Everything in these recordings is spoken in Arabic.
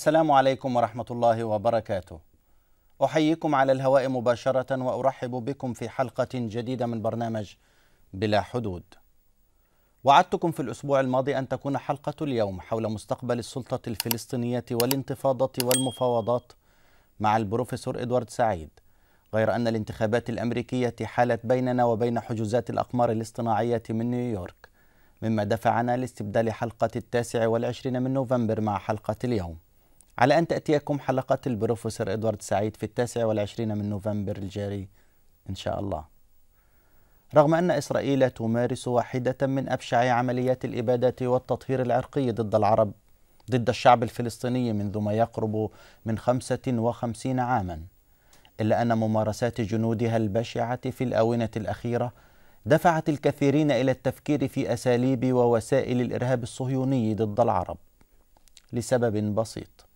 السلام عليكم ورحمة الله وبركاته. أحييكم على الهواء مباشرة وأرحب بكم في حلقة جديدة من برنامج بلا حدود. وعدتكم في الأسبوع الماضي أن تكون حلقة اليوم حول مستقبل السلطة الفلسطينية والانتفاضة والمفاوضات مع البروفيسور إدوارد سعيد. غير أن الانتخابات الأمريكية حالت بيننا وبين حجوزات الأقمار الاصطناعية من نيويورك مما دفعنا لاستبدال حلقة التاسع والعشرين من نوفمبر مع حلقة اليوم على أن تأتيكم حلقة البروفيسور إدوارد سعيد في التاسع والعشرين من نوفمبر الجاري إن شاء الله رغم أن إسرائيل تمارس واحدة من أبشع عمليات الإبادة والتطهير العرقي ضد العرب ضد الشعب الفلسطيني منذ ما يقرب من 55 عاما إلا أن ممارسات جنودها البشعة في الآونة الأخيرة دفعت الكثيرين إلى التفكير في أساليب ووسائل الإرهاب الصهيوني ضد العرب لسبب بسيط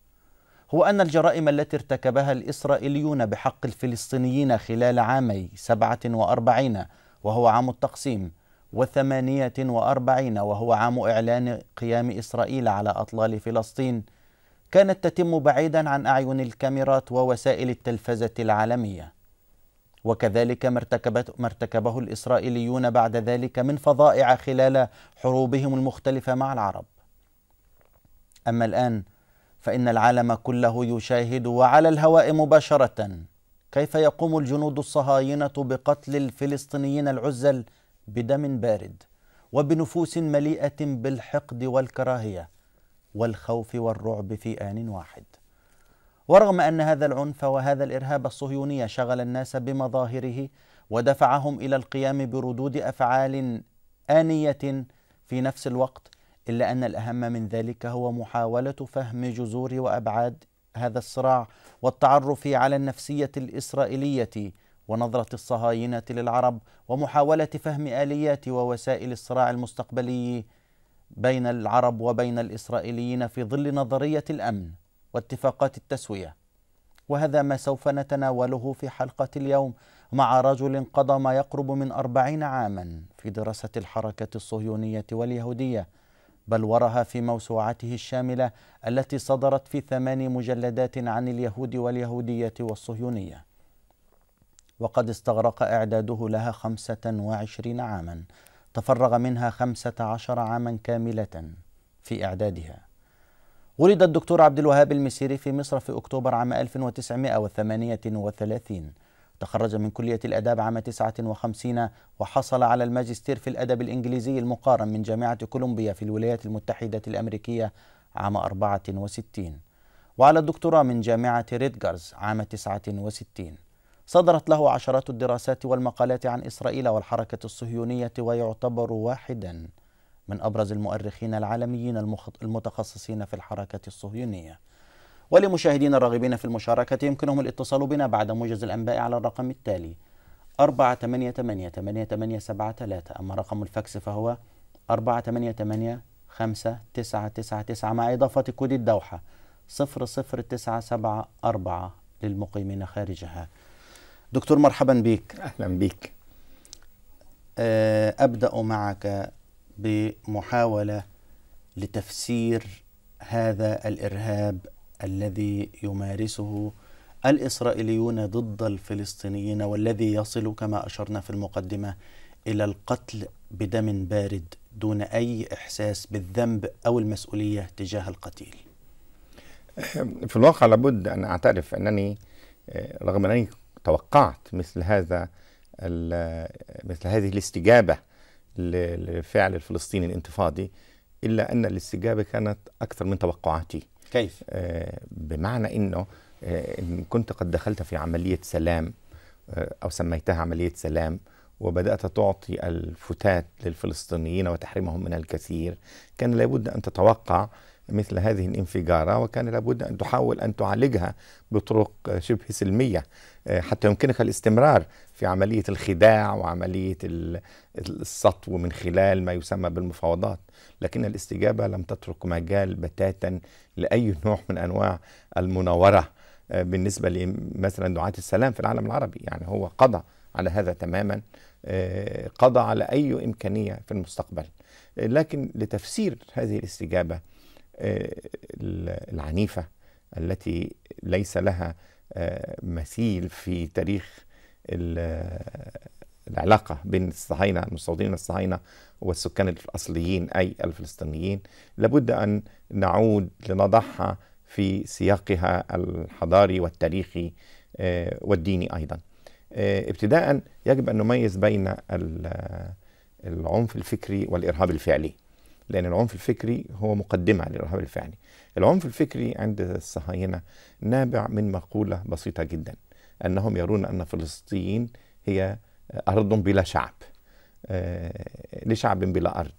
هو أن الجرائم التي ارتكبها الإسرائيليون بحق الفلسطينيين خلال عامي 47 وهو عام التقسيم و48 وهو عام إعلان قيام إسرائيل على أطلال فلسطين كانت تتم بعيدا عن أعين الكاميرات ووسائل التلفزة العالمية وكذلك ما, ارتكبت ما ارتكبه الإسرائيليون بعد ذلك من فظائع خلال حروبهم المختلفة مع العرب أما الآن فإن العالم كله يشاهد وعلى الهواء مباشرة كيف يقوم الجنود الصهاينة بقتل الفلسطينيين العزل بدم بارد وبنفوس مليئة بالحقد والكراهية والخوف والرعب في آن واحد ورغم أن هذا العنف وهذا الإرهاب الصهيوني شغل الناس بمظاهره ودفعهم إلى القيام بردود أفعال آنية في نفس الوقت إلا أن الأهم من ذلك هو محاولة فهم جذور وأبعاد هذا الصراع والتعرف على النفسية الإسرائيلية ونظرة الصهاينة للعرب ومحاولة فهم آليات ووسائل الصراع المستقبلي بين العرب وبين الإسرائيليين في ظل نظرية الأمن واتفاقات التسوية وهذا ما سوف نتناوله في حلقة اليوم مع رجل قضى ما يقرب من أربعين عاما في دراسة الحركة الصهيونية واليهودية بل ورها في موسوعته الشاملة التي صدرت في ثمان مجلدات عن اليهود واليهودية والصهيونية وقد استغرق إعداده لها خمسة وعشرين عاما تفرغ منها خمسة عشر عاما كاملة في إعدادها ولد الدكتور عبد الوهاب المسيري في مصر في أكتوبر عام 1938 تخرج من كلية الأداب عام 59 وحصل على الماجستير في الأدب الإنجليزي المقارن من جامعة كولومبيا في الولايات المتحدة الأمريكية عام 64 وعلى الدكتوراه من جامعة ريدجرز عام 69 صدرت له عشرات الدراسات والمقالات عن إسرائيل والحركة الصهيونية ويعتبر واحدا من أبرز المؤرخين العالميين المتخصصين في الحركة الصهيونية ولمشاهدينا الراغبين في المشاركة يمكنهم الاتصال بنا بعد موجز الأنباء على الرقم التالي 488-8873 أما رقم الفاكس فهو 488-5999 مع إضافة كود الدوحة 00974 للمقيمين خارجها دكتور مرحبا بك أهلا بك آه، أبدأ معك بمحاولة لتفسير هذا الإرهاب الذي يمارسه الإسرائيليون ضد الفلسطينيين والذي يصل كما أشرنا في المقدمة إلى القتل بدم بارد دون أي إحساس بالذنب أو المسؤولية تجاه القتيل في الواقع لابد أن أعترف أنني آه، رغم أنني توقعت مثل هذا مثل هذه الاستجابة لفعل الفلسطيني الانتفاضي إلا أن الاستجابة كانت أكثر من توقعاتي كيف؟ آه، بمعنى انه آه، ان كنت قد دخلت في عمليه سلام آه، او سميتها عمليه سلام وبدات تعطي الفتات للفلسطينيين وتحرمهم من الكثير كان لابد ان تتوقع مثل هذه الانفجارة وكان لابد أن تحاول أن تعالجها بطرق آه، شبه سلمية آه، حتى يمكنك الاستمرار في عملية الخداع وعملية السطو من خلال ما يسمى بالمفاوضات لكن الاستجابة لم تترك مجال بتاتا لأي نوع من أنواع المناورة آه، بالنسبة لمثلا دعاة السلام في العالم العربي يعني هو قضى على هذا تماما قضى على أي إمكانية في المستقبل لكن لتفسير هذه الاستجابة آه، العنيفه التي ليس لها آه، مثيل في تاريخ العلاقة بين الصهاينة المستوطنين الصهاينة والسكان الأصليين أي الفلسطينيين لابد أن نعود لنضعها في سياقها الحضاري والتاريخي آه، والديني أيضا ابتداء يجب أن نميز بين العنف الفكري والإرهاب الفعلي لأن العنف الفكري هو مقدمة للإرهاب الفعلي العنف الفكري عند الصهاينة نابع من مقولة بسيطة جدا أنهم يرون أن فلسطين هي أرض بلا شعب آه، لشعب بلا أرض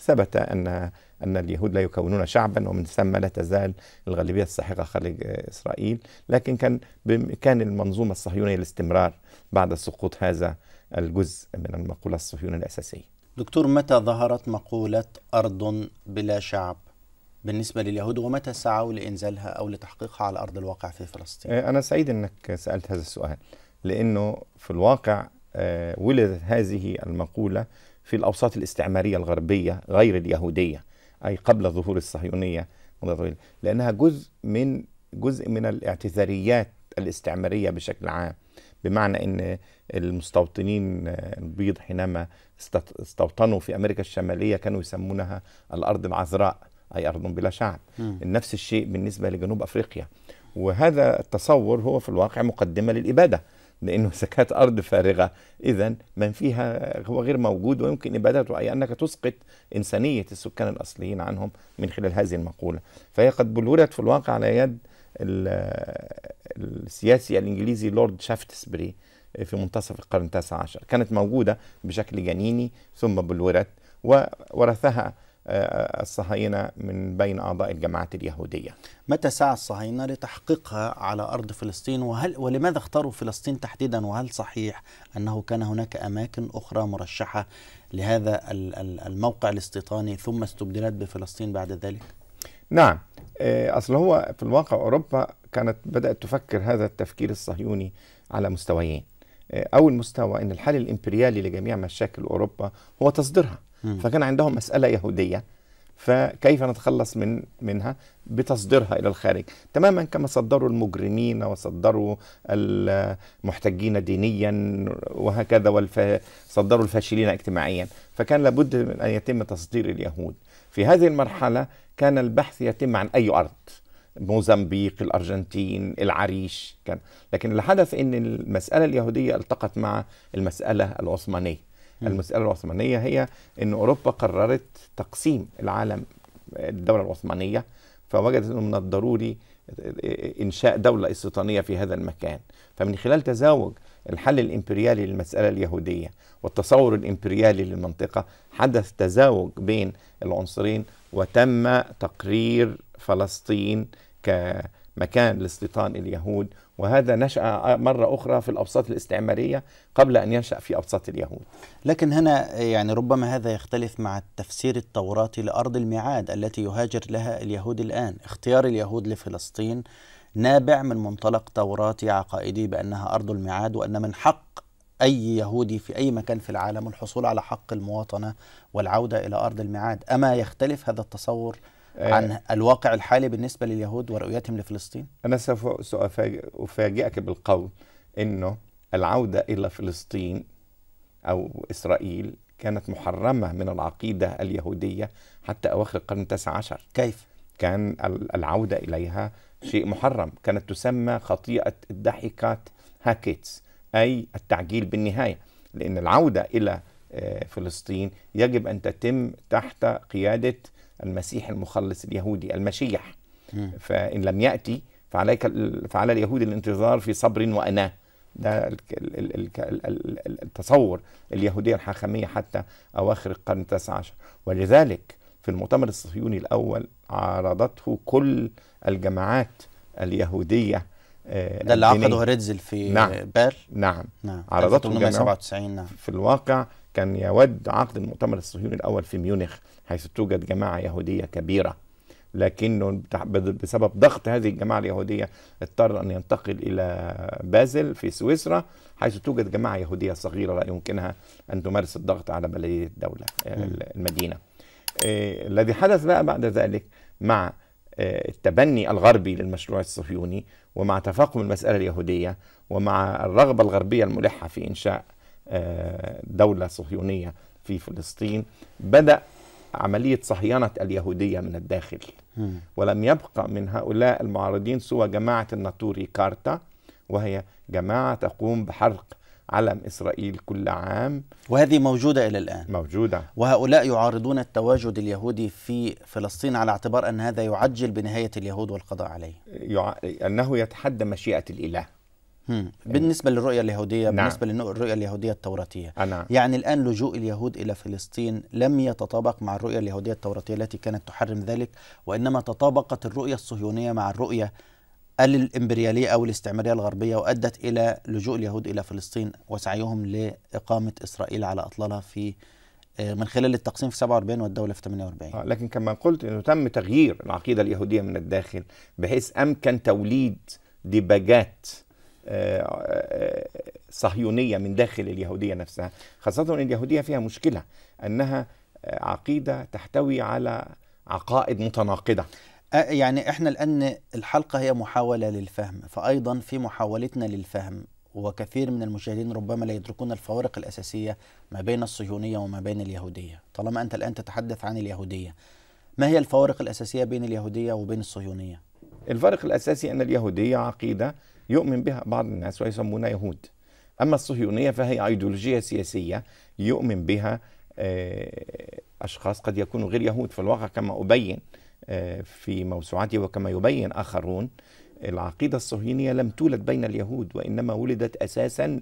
ثبت أن أن اليهود لا يكونون شعبا ومن ثم لا تزال الغالبية الساحقة خارج إسرائيل لكن كان بإمكان المنظومة الصهيونية الاستمرار بعد سقوط هذا الجزء من المقولة الصهيونية الأساسية دكتور متى ظهرت مقولة أرض بلا شعب بالنسبة لليهود ومتى سعوا لإنزالها أو لتحقيقها على أرض الواقع في فلسطين؟ آه، أنا سعيد أنك سألت هذا السؤال لأنه في الواقع آه، ولدت هذه المقولة في الأوساط الاستعمارية الغربية غير اليهودية أي قبل ظهور الصهيونية لأنها جزء من جزء من الاعتذاريات الاستعمارية بشكل عام بمعنى أن المستوطنين آه، البيض حينما استوطنوا في أمريكا الشمالية كانوا يسمونها الأرض العذراء أي أرض بلا شعب م. نفس الشيء بالنسبة لجنوب أفريقيا وهذا التصور هو في الواقع مقدمة للإبادة لأنه إذا كانت أرض فارغة إذا من فيها هو غير موجود ويمكن إبادته أي أنك تسقط إنسانية السكان الأصليين عنهم من خلال هذه المقولة فهي قد بلورت في الواقع على يد السياسي الإنجليزي لورد شافتسبري في منتصف القرن التاسع عشر كانت موجودة بشكل جنيني ثم بلورت وورثها آه، الصهاينة من بين أعضاء الجماعات اليهودية متى سعى الصهاينة لتحقيقها على أرض فلسطين وهل ولماذا اختاروا فلسطين تحديدا وهل صحيح أنه كان هناك أماكن أخرى مرشحة لهذا الموقع الاستيطاني ثم استبدلت بفلسطين بعد ذلك؟ نعم آه، أصل هو في الواقع أوروبا كانت بدأت تفكر هذا التفكير الصهيوني على مستويين أول مستوى أن الحل الإمبريالي لجميع مشاكل أوروبا هو تصديرها فكان عندهم مسألة يهودية فكيف نتخلص من منها بتصديرها الى الخارج تماما كما صدروا المجرمين وصدروا المحتجين دينيا وهكذا وصدروا الفاشلين اجتماعيا فكان لابد من ان يتم تصدير اليهود في هذه المرحله كان البحث يتم عن اي ارض موزمبيق الأرجنتين العريش كان لكن اللي حدث أن المسألة اليهودية التقت مع المسألة العثمانية م. المسألة العثمانية هي أن أوروبا قررت تقسيم العالم الدولة العثمانية فوجدت أنه من الضروري إنشاء دولة استيطانية في هذا المكان فمن خلال تزاوج الحل الإمبريالي للمسألة اليهودية والتصور الإمبريالي للمنطقة حدث تزاوج بين العنصرين وتم تقرير فلسطين كمكان لاستيطان اليهود وهذا نشأ مرة أخرى في الأوساط الاستعمارية قبل أن ينشأ في أوساط اليهود لكن هنا يعني ربما هذا يختلف مع التفسير التوراتي لأرض الميعاد التي يهاجر لها اليهود الآن اختيار اليهود لفلسطين نابع من منطلق توراتي عقائدي بأنها أرض الميعاد وأن من حق أي يهودي في أي مكان في العالم الحصول على حق المواطنة والعودة إلى أرض الميعاد أما يختلف هذا التصور آه، عن الواقع الحالي بالنسبة لليهود ورؤيتهم لفلسطين؟ أنا سوف أفاجئك بالقول أنه العودة إلى فلسطين أو إسرائيل كانت محرمة من العقيدة اليهودية حتى أواخر القرن التاسع عشر كيف؟ كان العودة إليها شيء محرم كانت تسمى خطيئة الضحكات هاكيتس أي التعجيل بالنهاية لأن العودة إلى آه، فلسطين يجب أن تتم تحت قيادة المسيح المخلص اليهودي المشيح فإن لم يأتي فعليك فعلى اليهود الانتظار في صبر وأناه ده التصور اليهودية الحاخامية حتى أواخر القرن التاسع عشر ولذلك في المؤتمر الصهيوني الأول عارضته كل الجماعات اليهودية آه، ده اللي عقده هرتزل في نعم بير نعم, نعم. عرضته 1897 نعم في الواقع كان يود عقد المؤتمر الصهيوني الأول في ميونخ حيث توجد جماعة يهودية كبيرة لكنه بسبب ضغط هذه الجماعة اليهودية اضطر أن ينتقل إلى بازل في سويسرا حيث توجد جماعة يهودية صغيرة لا يمكنها أن تمارس الضغط على بلدية الدولة آه، المدينة آه، الذي حدث بقى بعد ذلك مع آه، التبني الغربي للمشروع الصهيوني ومع تفاقم المسألة اليهودية ومع الرغبة الغربية الملحة في إنشاء آه، دولة صهيونية في فلسطين بدأ عملية صهيانة اليهودية من الداخل ولم يبقى من هؤلاء المعارضين سوى جماعة الناتوري كارتا وهي جماعة تقوم بحرق علم إسرائيل كل عام وهذه موجودة إلى الآن موجودة وهؤلاء يعارضون التواجد اليهودي في فلسطين على اعتبار أن هذا يعجل بنهاية اليهود والقضاء عليه يع... أنه يتحدى مشيئة الإله بالنسبة للرؤية اليهودية نعم. بالنسبة للرؤية اليهودية التوراتية آه، نعم. يعني الآن لجوء اليهود إلى فلسطين لم يتطابق مع الرؤية اليهودية التوراتية التي كانت تحرم ذلك وإنما تطابقت الرؤية الصهيونية مع الرؤية الإمبريالية أو الاستعمارية الغربية وأدت إلى لجوء اليهود إلى فلسطين وسعيهم لإقامة إسرائيل على أطلالها في آه، من خلال التقسيم في 47 والدولة في 48 آه، لكن كما قلت أنه تم تغيير العقيدة اليهودية من الداخل بحيث أمكن توليد ديباجات صهيونية من داخل اليهودية نفسها خاصة أن اليهودية فيها مشكلة أنها عقيدة تحتوي على عقائد متناقضة يعني احنا الان الحلقه هي محاوله للفهم فايضا في محاولتنا للفهم وكثير من المشاهدين ربما لا يدركون الفوارق الاساسيه ما بين الصهيونيه وما بين اليهوديه طالما انت الان تتحدث عن اليهوديه ما هي الفوارق الاساسيه بين اليهوديه وبين الصهيونيه الفرق الاساسي ان اليهوديه عقيده يؤمن بها بعض الناس ويسمونها يهود أما الصهيونية فهي أيديولوجية سياسية يؤمن بها آه، أشخاص قد يكونوا غير يهود في الواقع كما أبين آه، في موسوعتي وكما يبين آخرون العقيدة الصهيونية لم تولد بين اليهود وإنما ولدت أساسا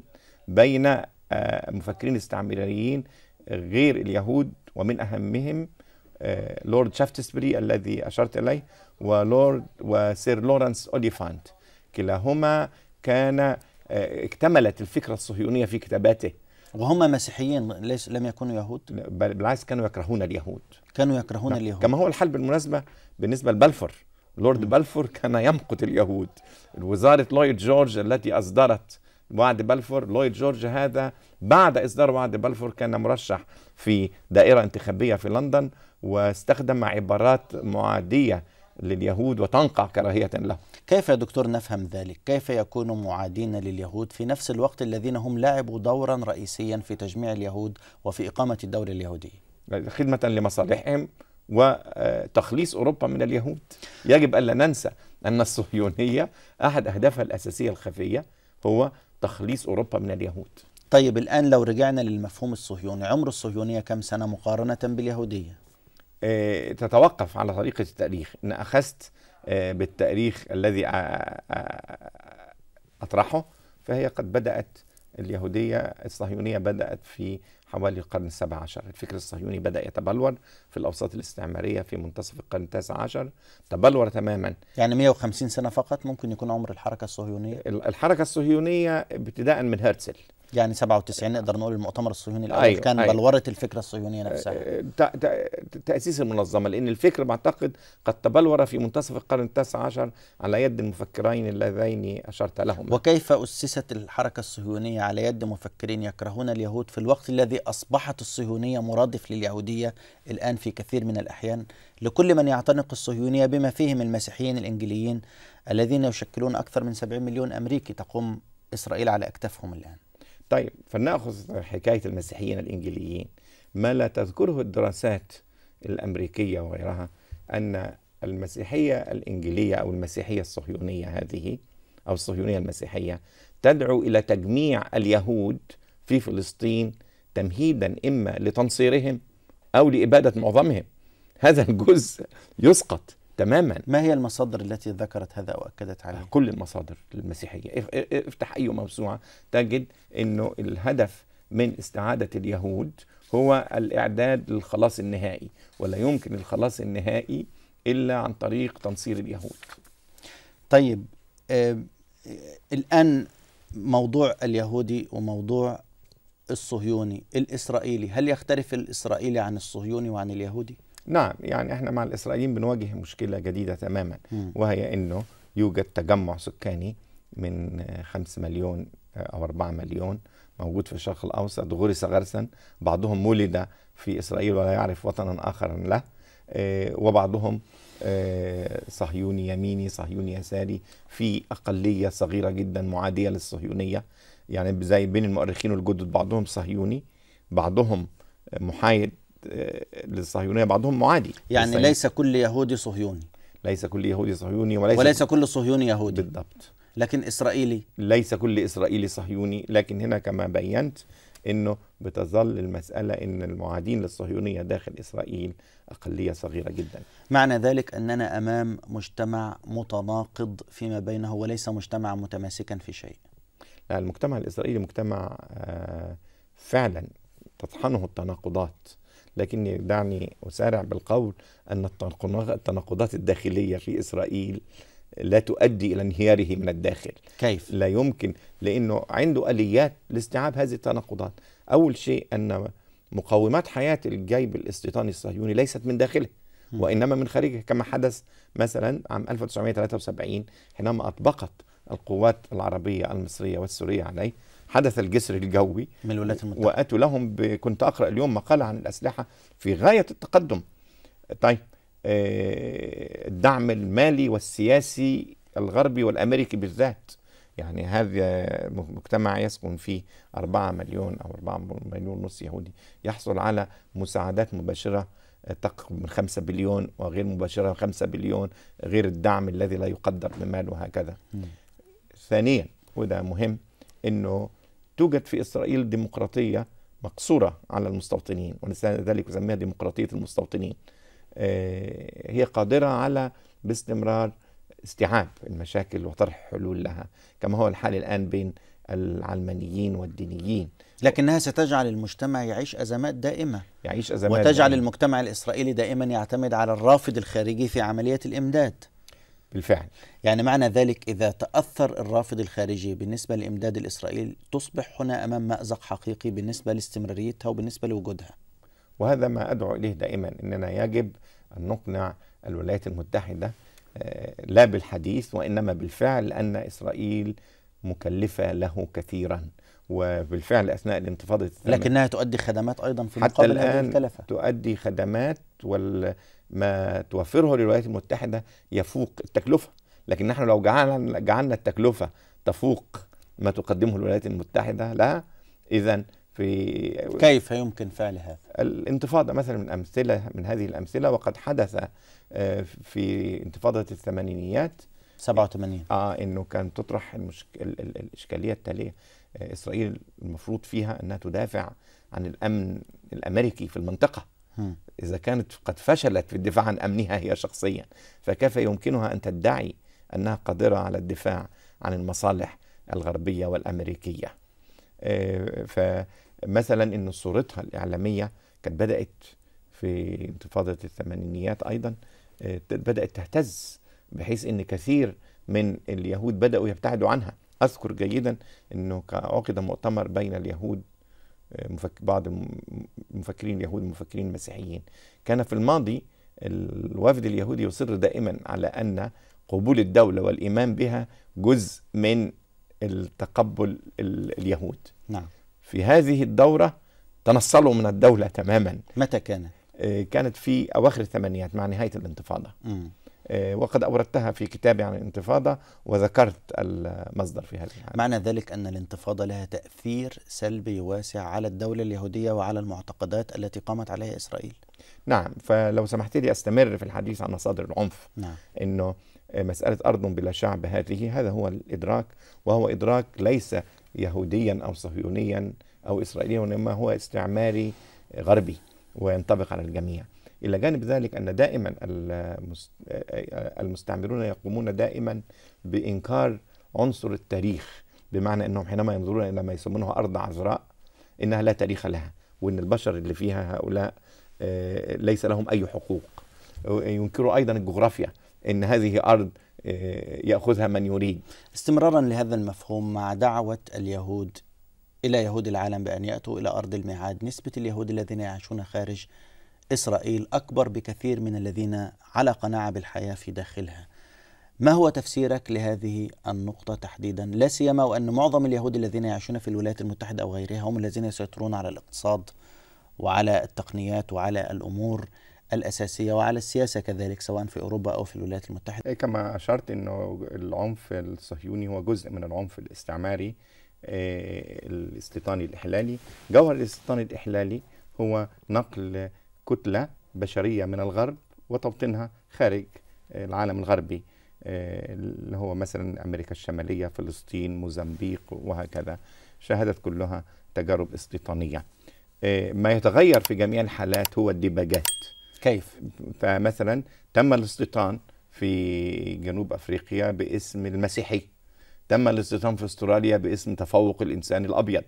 بين آه، مفكرين استعماريين غير اليهود ومن أهمهم لورد شافتسبري الذي أشرت إليه ولورد وسير لورنس أوليفانت كلاهما كان آه، اكتملت الفكرة الصهيونية في كتاباته وهم مسيحيين ليس لم يكونوا يهود بالعكس كانوا يكرهون اليهود كانوا يكرهون نعم. اليهود كما هو الحال بالمناسبة بالنسبة لبلفور لورد بلفور كان يمقت اليهود وزارة لويد جورج التي أصدرت وعد بلفور لويد جورج هذا بعد إصدار وعد بلفور كان مرشح في دائرة انتخابية في لندن واستخدم عبارات معادية لليهود وتنقع كراهية له كيف يا دكتور نفهم ذلك؟ كيف يكون معادين لليهود في نفس الوقت الذين هم لعبوا دورا رئيسيا في تجميع اليهود وفي إقامة الدولة اليهودية خدمة لمصالحهم وتخليص أوروبا من اليهود يجب ألا ننسى أن الصهيونية أحد أهدافها الأساسية الخفية هو تخليص أوروبا من اليهود طيب الآن لو رجعنا للمفهوم الصهيوني عمر الصهيونية كم سنة مقارنة باليهودية؟ آه، تتوقف على طريقه التاريخ ان اخذت آه، بالتاريخ الذي آه، اطرحه فهي قد بدات اليهوديه الصهيونيه بدات في حوالي القرن السابع عشر الفكر الصهيوني بدا يتبلور في الاوساط الاستعماريه في منتصف القرن التاسع عشر تبلور تماما يعني 150 سنه فقط ممكن يكون عمر الحركه الصهيونيه الحركه الصهيونيه ابتداء من هرتزل يعني 97 نقدر نقول المؤتمر الصهيوني الاول أيوة كان أيوة بلوره الفكره الصهيونيه نفسها آه، تاسيس المنظمه لان الفكر بعتقد قد تبلور في منتصف القرن التاسع عشر على يد المفكرين اللذين اشرت لهما وكيف اسست الحركه الصهيونيه على يد مفكرين يكرهون اليهود في الوقت الذي اصبحت الصهيونيه مرادف لليهوديه الان في كثير من الاحيان لكل من يعتنق الصهيونيه بما فيهم المسيحيين الانجليين الذين يشكلون اكثر من 70 مليون امريكي تقوم اسرائيل على اكتافهم الان طيب فلنأخذ حكاية المسيحيين الإنجليين ما لا تذكره الدراسات الأمريكية وغيرها أن المسيحية الإنجيلية أو المسيحية الصهيونية هذه أو الصهيونية المسيحية تدعو إلى تجميع اليهود في فلسطين تمهيدا إما لتنصيرهم أو لإبادة معظمهم هذا الجزء يسقط تماما ما هي المصادر التي ذكرت هذا واكدت عليه آه، كل المصادر المسيحيه افتح اي موسوعه تجد انه الهدف من استعاده اليهود هو الاعداد للخلاص النهائي ولا يمكن الخلاص النهائي الا عن طريق تنصير اليهود طيب آه الان موضوع اليهودي وموضوع الصهيوني الاسرائيلي هل يختلف الاسرائيلي عن الصهيوني وعن اليهودي نعم يعني احنا مع الاسرائيليين بنواجه مشكله جديده تماما م. وهي انه يوجد تجمع سكاني من 5 مليون او 4 مليون موجود في الشرق الاوسط غرس غرسا بعضهم ولد في اسرائيل ولا يعرف وطنا اخر له آه، وبعضهم آه، صهيوني يميني صهيوني يساري في اقليه صغيره جدا معاديه للصهيونيه يعني زي بين المؤرخين والجدد بعضهم صهيوني بعضهم محايد للصهيونية بعضهم معادي يعني ليس كل يهودي صهيوني ليس كل يهودي صهيوني وليس, وليس كل صهيوني يهودي بالضبط لكن إسرائيلي ليس كل إسرائيلي صهيوني لكن هنا كما بينت أنه بتظل المسألة أن المعادين للصهيونية داخل إسرائيل أقلية صغيرة جدا معنى ذلك أننا أمام مجتمع متناقض فيما بينه وليس مجتمع متماسكا في شيء لا المجتمع الإسرائيلي مجتمع آه، فعلا تطحنه التناقضات لكني دعني أسارع بالقول أن التناقضات الداخلية في إسرائيل لا تؤدي إلى انهياره من الداخل كيف؟ لا يمكن لأنه عنده آليات لاستيعاب هذه التناقضات أول شيء أن مقومات حياة الجيب الاستيطاني الصهيوني ليست من داخله وإنما من خارجه كما حدث مثلا عام 1973 حينما أطبقت القوات العربية المصرية والسورية عليه حدث الجسر الجوي من الولايات المتحده واتوا لهم ب... كنت اقرا اليوم مقاله عن الاسلحه في غايه التقدم طيب آه، الدعم المالي والسياسي الغربي والامريكي بالذات يعني هذا مجتمع يسكن فيه 4 مليون او 4 مليون ونص يهودي يحصل على مساعدات مباشره آه، تقرب من 5 بليون وغير مباشره 5 بليون غير الدعم الذي لا يقدر بمال وهكذا. م. ثانيا وده مهم انه توجد في اسرائيل ديمقراطيه مقصوره على المستوطنين ولذلك يسميها ديمقراطيه المستوطنين آه، هي قادره على باستمرار استيعاب المشاكل وطرح حلول لها كما هو الحال الان بين العلمانيين والدينيين لكنها ستجعل المجتمع يعيش أزمات دائمة يعيش أزمات وتجعل دائمة. المجتمع الإسرائيلي دائما يعتمد على الرافد الخارجي في عملية الإمداد بالفعل يعني معنى ذلك إذا تأثر الرافض الخارجي بالنسبة لإمداد الإسرائيل تصبح هنا أمام مأزق حقيقي بالنسبة لاستمراريتها وبالنسبة لوجودها وهذا ما أدعو إليه دائما أننا يجب أن نقنع الولايات المتحدة آه، لا بالحديث وإنما بالفعل أن إسرائيل مكلفة له كثيرا وبالفعل أثناء الانتفاضة لكنها تؤدي خدمات أيضا في حتى الآن مختلفة. تؤدي خدمات وال ما توفره للولايات المتحده يفوق التكلفه لكن نحن لو جعلنا جعلنا التكلفه تفوق ما تقدمه الولايات المتحده لها اذا في كيف يمكن فعل هذا؟ الانتفاضه مثلا من امثله من هذه الامثله وقد حدث آه، في انتفاضه الثمانينيات 87 اه انه كان تطرح الاشكاليه التاليه آه، اسرائيل المفروض فيها انها تدافع عن الامن الامريكي في المنطقه إذا كانت قد فشلت في الدفاع عن أمنها هي شخصيا فكيف يمكنها أن تدعي أنها قادرة على الدفاع عن المصالح الغربية والأمريكية آه، فمثلا أن صورتها الإعلامية كانت بدأت في انتفاضة الثمانينيات أيضا آه، بدأت تهتز بحيث أن كثير من اليهود بدأوا يبتعدوا عنها أذكر جيدا أنه عقد مؤتمر بين اليهود بعض المفكرين اليهود المفكرين المسيحيين كان في الماضي الوافد اليهودي يصر دائما على أن قبول الدولة والإيمان بها جزء من التقبل اليهود نعم. في هذه الدورة تنصلوا من الدولة تماما متى كانت؟ آه، كانت في أواخر الثمانينات مع نهاية الانتفاضة م. آه، وقد أوردتها في كتابي عن الانتفاضة وذكرت المصدر في هذه الحالة معنى ذلك أن الانتفاضة لها تأثير سلبي واسع على الدولة اليهودية وعلى المعتقدات التي قامت عليها إسرائيل نعم فلو سمحت لي أستمر في الحديث عن مصادر العنف نعم. أنه آه، مسألة أرض بلا شعب هذه هذا هو الإدراك وهو إدراك ليس يهوديا أو صهيونيا أو إسرائيليا وإنما هو استعماري غربي وينطبق على الجميع إلى جانب ذلك أن دائما المستعمرون يقومون دائما بإنكار عنصر التاريخ بمعنى أنهم حينما ينظرون إلى ما يسمونه أرض عذراء إنها لا تاريخ لها وأن البشر اللي فيها هؤلاء آه، ليس لهم أي حقوق ينكروا أيضا الجغرافيا أن هذه أرض آه، يأخذها من يريد استمرارا لهذا المفهوم مع دعوة اليهود إلى يهود العالم بأن يأتوا إلى أرض الميعاد نسبة اليهود الذين يعيشون خارج إسرائيل أكبر بكثير من الذين على قناعة بالحياة في داخلها ما هو تفسيرك لهذه النقطة تحديدا لا سيما وأن معظم اليهود الذين يعيشون في الولايات المتحدة أو غيرها هم الذين يسيطرون على الاقتصاد وعلى التقنيات وعلى الأمور الأساسية وعلى السياسة كذلك سواء في أوروبا أو في الولايات المتحدة إيه، كما أشرت أنه العنف الصهيوني هو جزء من العنف الاستعماري إيه، الاستيطاني الإحلالي جوهر الاستيطان الإحلالي هو نقل كتلة بشرية من الغرب وتوطينها خارج آه، العالم الغربي آه، اللي هو مثلا أمريكا الشمالية فلسطين موزمبيق وهكذا شهدت كلها تجارب استيطانية آه، ما يتغير في جميع الحالات هو الديباجات كيف؟ فمثلا تم الاستيطان في جنوب أفريقيا باسم المسيحي تم الاستيطان في استراليا باسم تفوق الإنسان الأبيض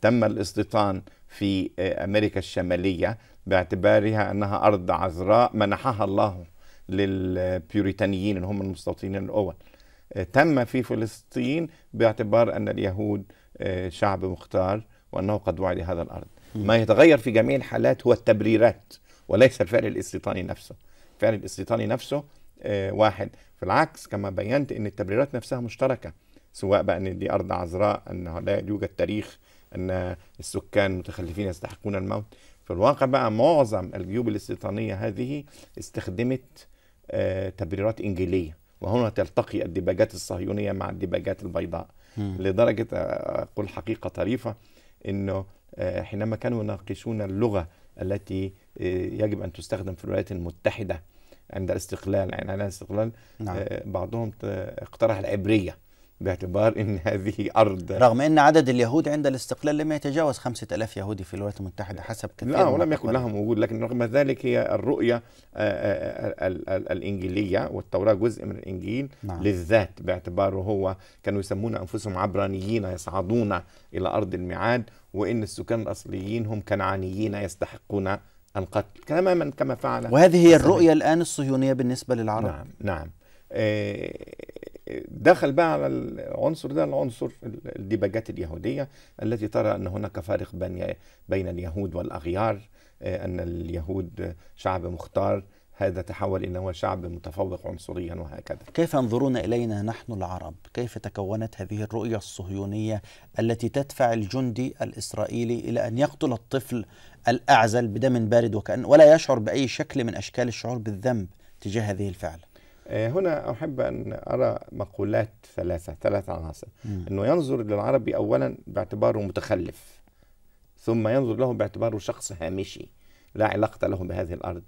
تم الاستيطان في آه، أمريكا الشمالية باعتبارها أنها أرض عذراء منحها الله للبيوريتانيين اللي هم المستوطنين الأول آه، تم في فلسطين باعتبار أن اليهود آه، شعب مختار وأنه قد وعد هذا الأرض ما يتغير في جميع الحالات هو التبريرات وليس الفعل الاستيطاني نفسه الفعل الاستيطاني نفسه واحد في العكس كما بينت أن التبريرات نفسها مشتركة سواء بقى أن دي أرض عذراء أنه لا يوجد تاريخ أن السكان المتخلفين يستحقون الموت في الواقع بقى معظم الجيوب الاستيطانية هذه استخدمت آه، تبريرات إنجيلية وهنا تلتقي الديباجات الصهيونية مع الديباجات البيضاء م. لدرجة آه، أقول حقيقة طريفة أنه آه، حينما كانوا يناقشون اللغة التي يجب أن تستخدم في الولايات المتحدة عند الاستقلال عند يعني الاستقلال نعم. بعضهم اقترح العبرية باعتبار ان هذه ارض رغم ان عدد اليهود عند الاستقلال لم يتجاوز 5000 يهودي في الولايات المتحده حسب كثير لا ولم يكن لهم وجود لكن رغم ذلك هي الرؤيه آه، آه، آه، الانجيليه والتوراه جزء من الانجيل نعم. للذات باعتباره هو كانوا يسمون انفسهم عبرانيين يصعدون الى ارض الميعاد وان السكان الاصليين هم كنعانيين يستحقون القتل تماما كما فعل وهذه هي الرؤيه الان الصهيونيه بالنسبه للعرب نعم نعم إيه دخل بقى على العنصر ده العنصر الديباجات اليهودية التي ترى أن هناك فارق بين بين اليهود والأغيار آه، أن اليهود شعب مختار هذا تحول إلى هو شعب متفوق عنصريا وهكذا كيف ينظرون إلينا نحن العرب؟ كيف تكونت هذه الرؤية الصهيونية التي تدفع الجندي الإسرائيلي إلى أن يقتل الطفل الأعزل بدم بارد وكأن ولا يشعر بأي شكل من أشكال الشعور بالذنب تجاه هذه الفعل آه، هنا أحب أن أرى مقولات ثلاثة ثلاث عناصر أنه ينظر للعربي أولا باعتباره متخلف ثم ينظر له باعتباره شخص هامشي لا علاقة له بهذه الأرض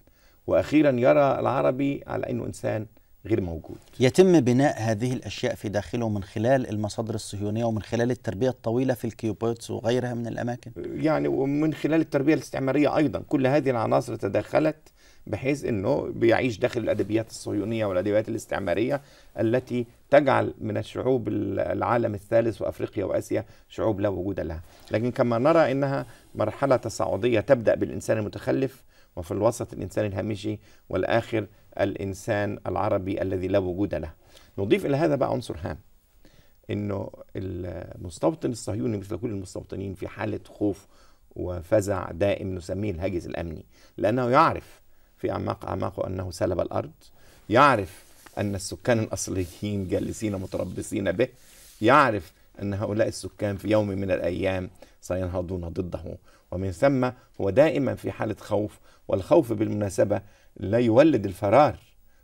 وأخيرا يرى العربي على أنه إنسان غير موجود يتم بناء هذه الأشياء في داخله من خلال المصادر الصهيونية ومن خلال التربية الطويلة في الكيوبوتس وغيرها من الأماكن يعني ومن خلال التربية الاستعمارية أيضا كل هذه العناصر تداخلت بحيث انه بيعيش داخل الادبيات الصهيونيه والادبيات الاستعماريه التي تجعل من الشعوب العالم الثالث وافريقيا واسيا شعوب لا وجود لها، لكن كما نرى انها مرحله تصاعديه تبدا بالانسان المتخلف وفي الوسط الانسان الهامشي والاخر الانسان العربي الذي لا وجود له. نضيف الى هذا بقى عنصر هام انه المستوطن الصهيوني مثل كل المستوطنين في حاله خوف وفزع دائم نسميه الهاجس الامني لانه يعرف في أعماق أعماقه أنه سلب الأرض يعرف أن السكان الأصليين جالسين متربصين به يعرف أن هؤلاء السكان في يوم من الأيام سينهضون ضده ومن ثم هو دائما في حالة خوف والخوف بالمناسبة لا يولد الفرار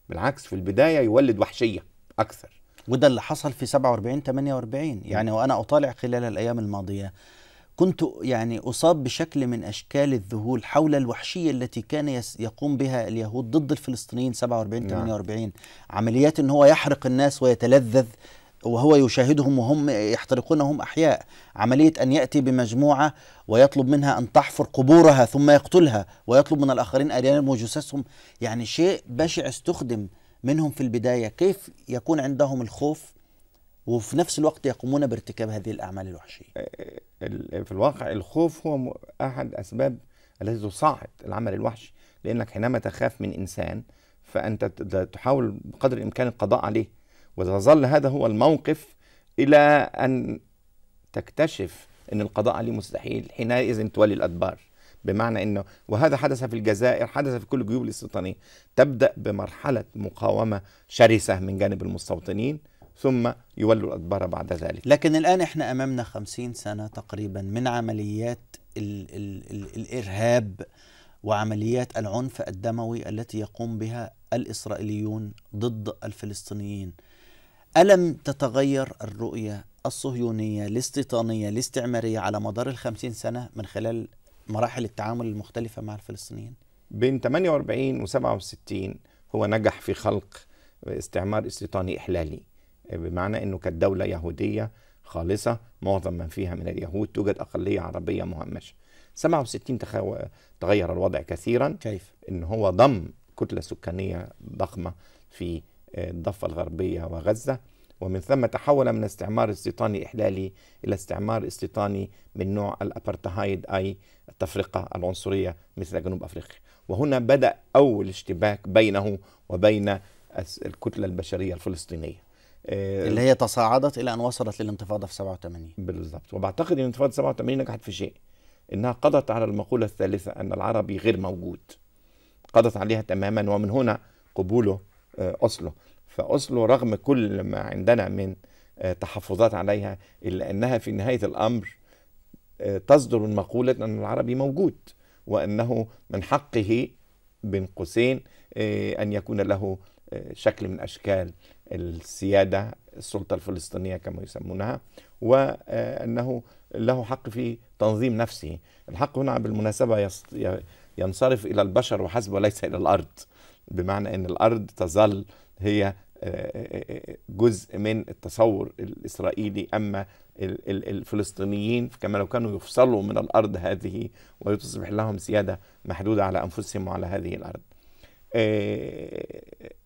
بالعكس في البداية يولد وحشية أكثر وده اللي حصل في 47 48 يعني وانا اطالع خلال الايام الماضيه كنت يعني أصاب بشكل من أشكال الذهول حول الوحشية التي كان يقوم بها اليهود ضد الفلسطينيين 47 نعم. 48 عمليات أن هو يحرق الناس ويتلذذ وهو يشاهدهم وهم يحترقونهم أحياء عملية أن يأتي بمجموعة ويطلب منها أن تحفر قبورها ثم يقتلها ويطلب من الآخرين أريانهم وجثثهم يعني شيء بشع استخدم منهم في البداية كيف يكون عندهم الخوف وفي نفس الوقت يقومون بارتكاب هذه الأعمال الوحشية آه، في الواقع الخوف هو أحد أسباب التي تصعد العمل الوحشي لأنك حينما تخاف من إنسان فأنت تحاول بقدر الإمكان القضاء عليه وتظل هذا هو الموقف إلى أن تكتشف أن القضاء عليه مستحيل حينئذ تولي الأدبار بمعنى انه وهذا حدث في الجزائر حدث في كل الجيوب الاستيطانيه تبدا بمرحله مقاومه شرسه من جانب المستوطنين ثم يولوا الأدبار بعد ذلك لكن الآن إحنا أمامنا خمسين سنة تقريبا من عمليات الـ الـ الـ الإرهاب وعمليات العنف الدموي التي يقوم بها الإسرائيليون ضد الفلسطينيين ألم تتغير الرؤية الصهيونية الاستيطانية الاستعمارية على مدار الخمسين سنة من خلال مراحل التعامل المختلفة مع الفلسطينيين بين 48 و 67 هو نجح في خلق استعمار استيطاني إحلالي بمعنى انه كانت دوله يهوديه خالصه معظم من فيها من اليهود توجد اقليه عربيه مهمشه 67 تخو... تغير الوضع كثيرا كيف ان هو ضم كتله سكانيه ضخمه في آه، الضفه الغربيه وغزه ومن ثم تحول من استعمار استيطاني إحلالي إلى استعمار استيطاني من نوع الأبرتهايد أي التفرقة العنصرية مثل جنوب أفريقيا وهنا بدأ أول اشتباك بينه وبين الكتلة البشرية الفلسطينية آه، اللي هي تصاعدت الى ان وصلت للانتفاضه في 87 بالظبط وبعتقد ان انتفاضه 87 نجحت في شيء انها قضت على المقوله الثالثه ان العربي غير موجود قضت عليها تماما ومن هنا قبوله آه، اصله فاصله رغم كل ما عندنا من آه، تحفظات عليها الا انها في نهايه الامر تصدر المقوله ان العربي موجود وانه من حقه بين قوسين ان يكون له شكل من اشكال السيادة السلطة الفلسطينية كما يسمونها وأنه له حق في تنظيم نفسه الحق هنا بالمناسبة ينصرف إلى البشر وحسب وليس إلى الأرض بمعنى أن الأرض تظل هي آه، آه، آه، جزء من التصور الإسرائيلي أما الفلسطينيين كما لو كانوا يفصلوا من الأرض هذه وتصبح لهم سيادة محدودة على أنفسهم وعلى هذه الأرض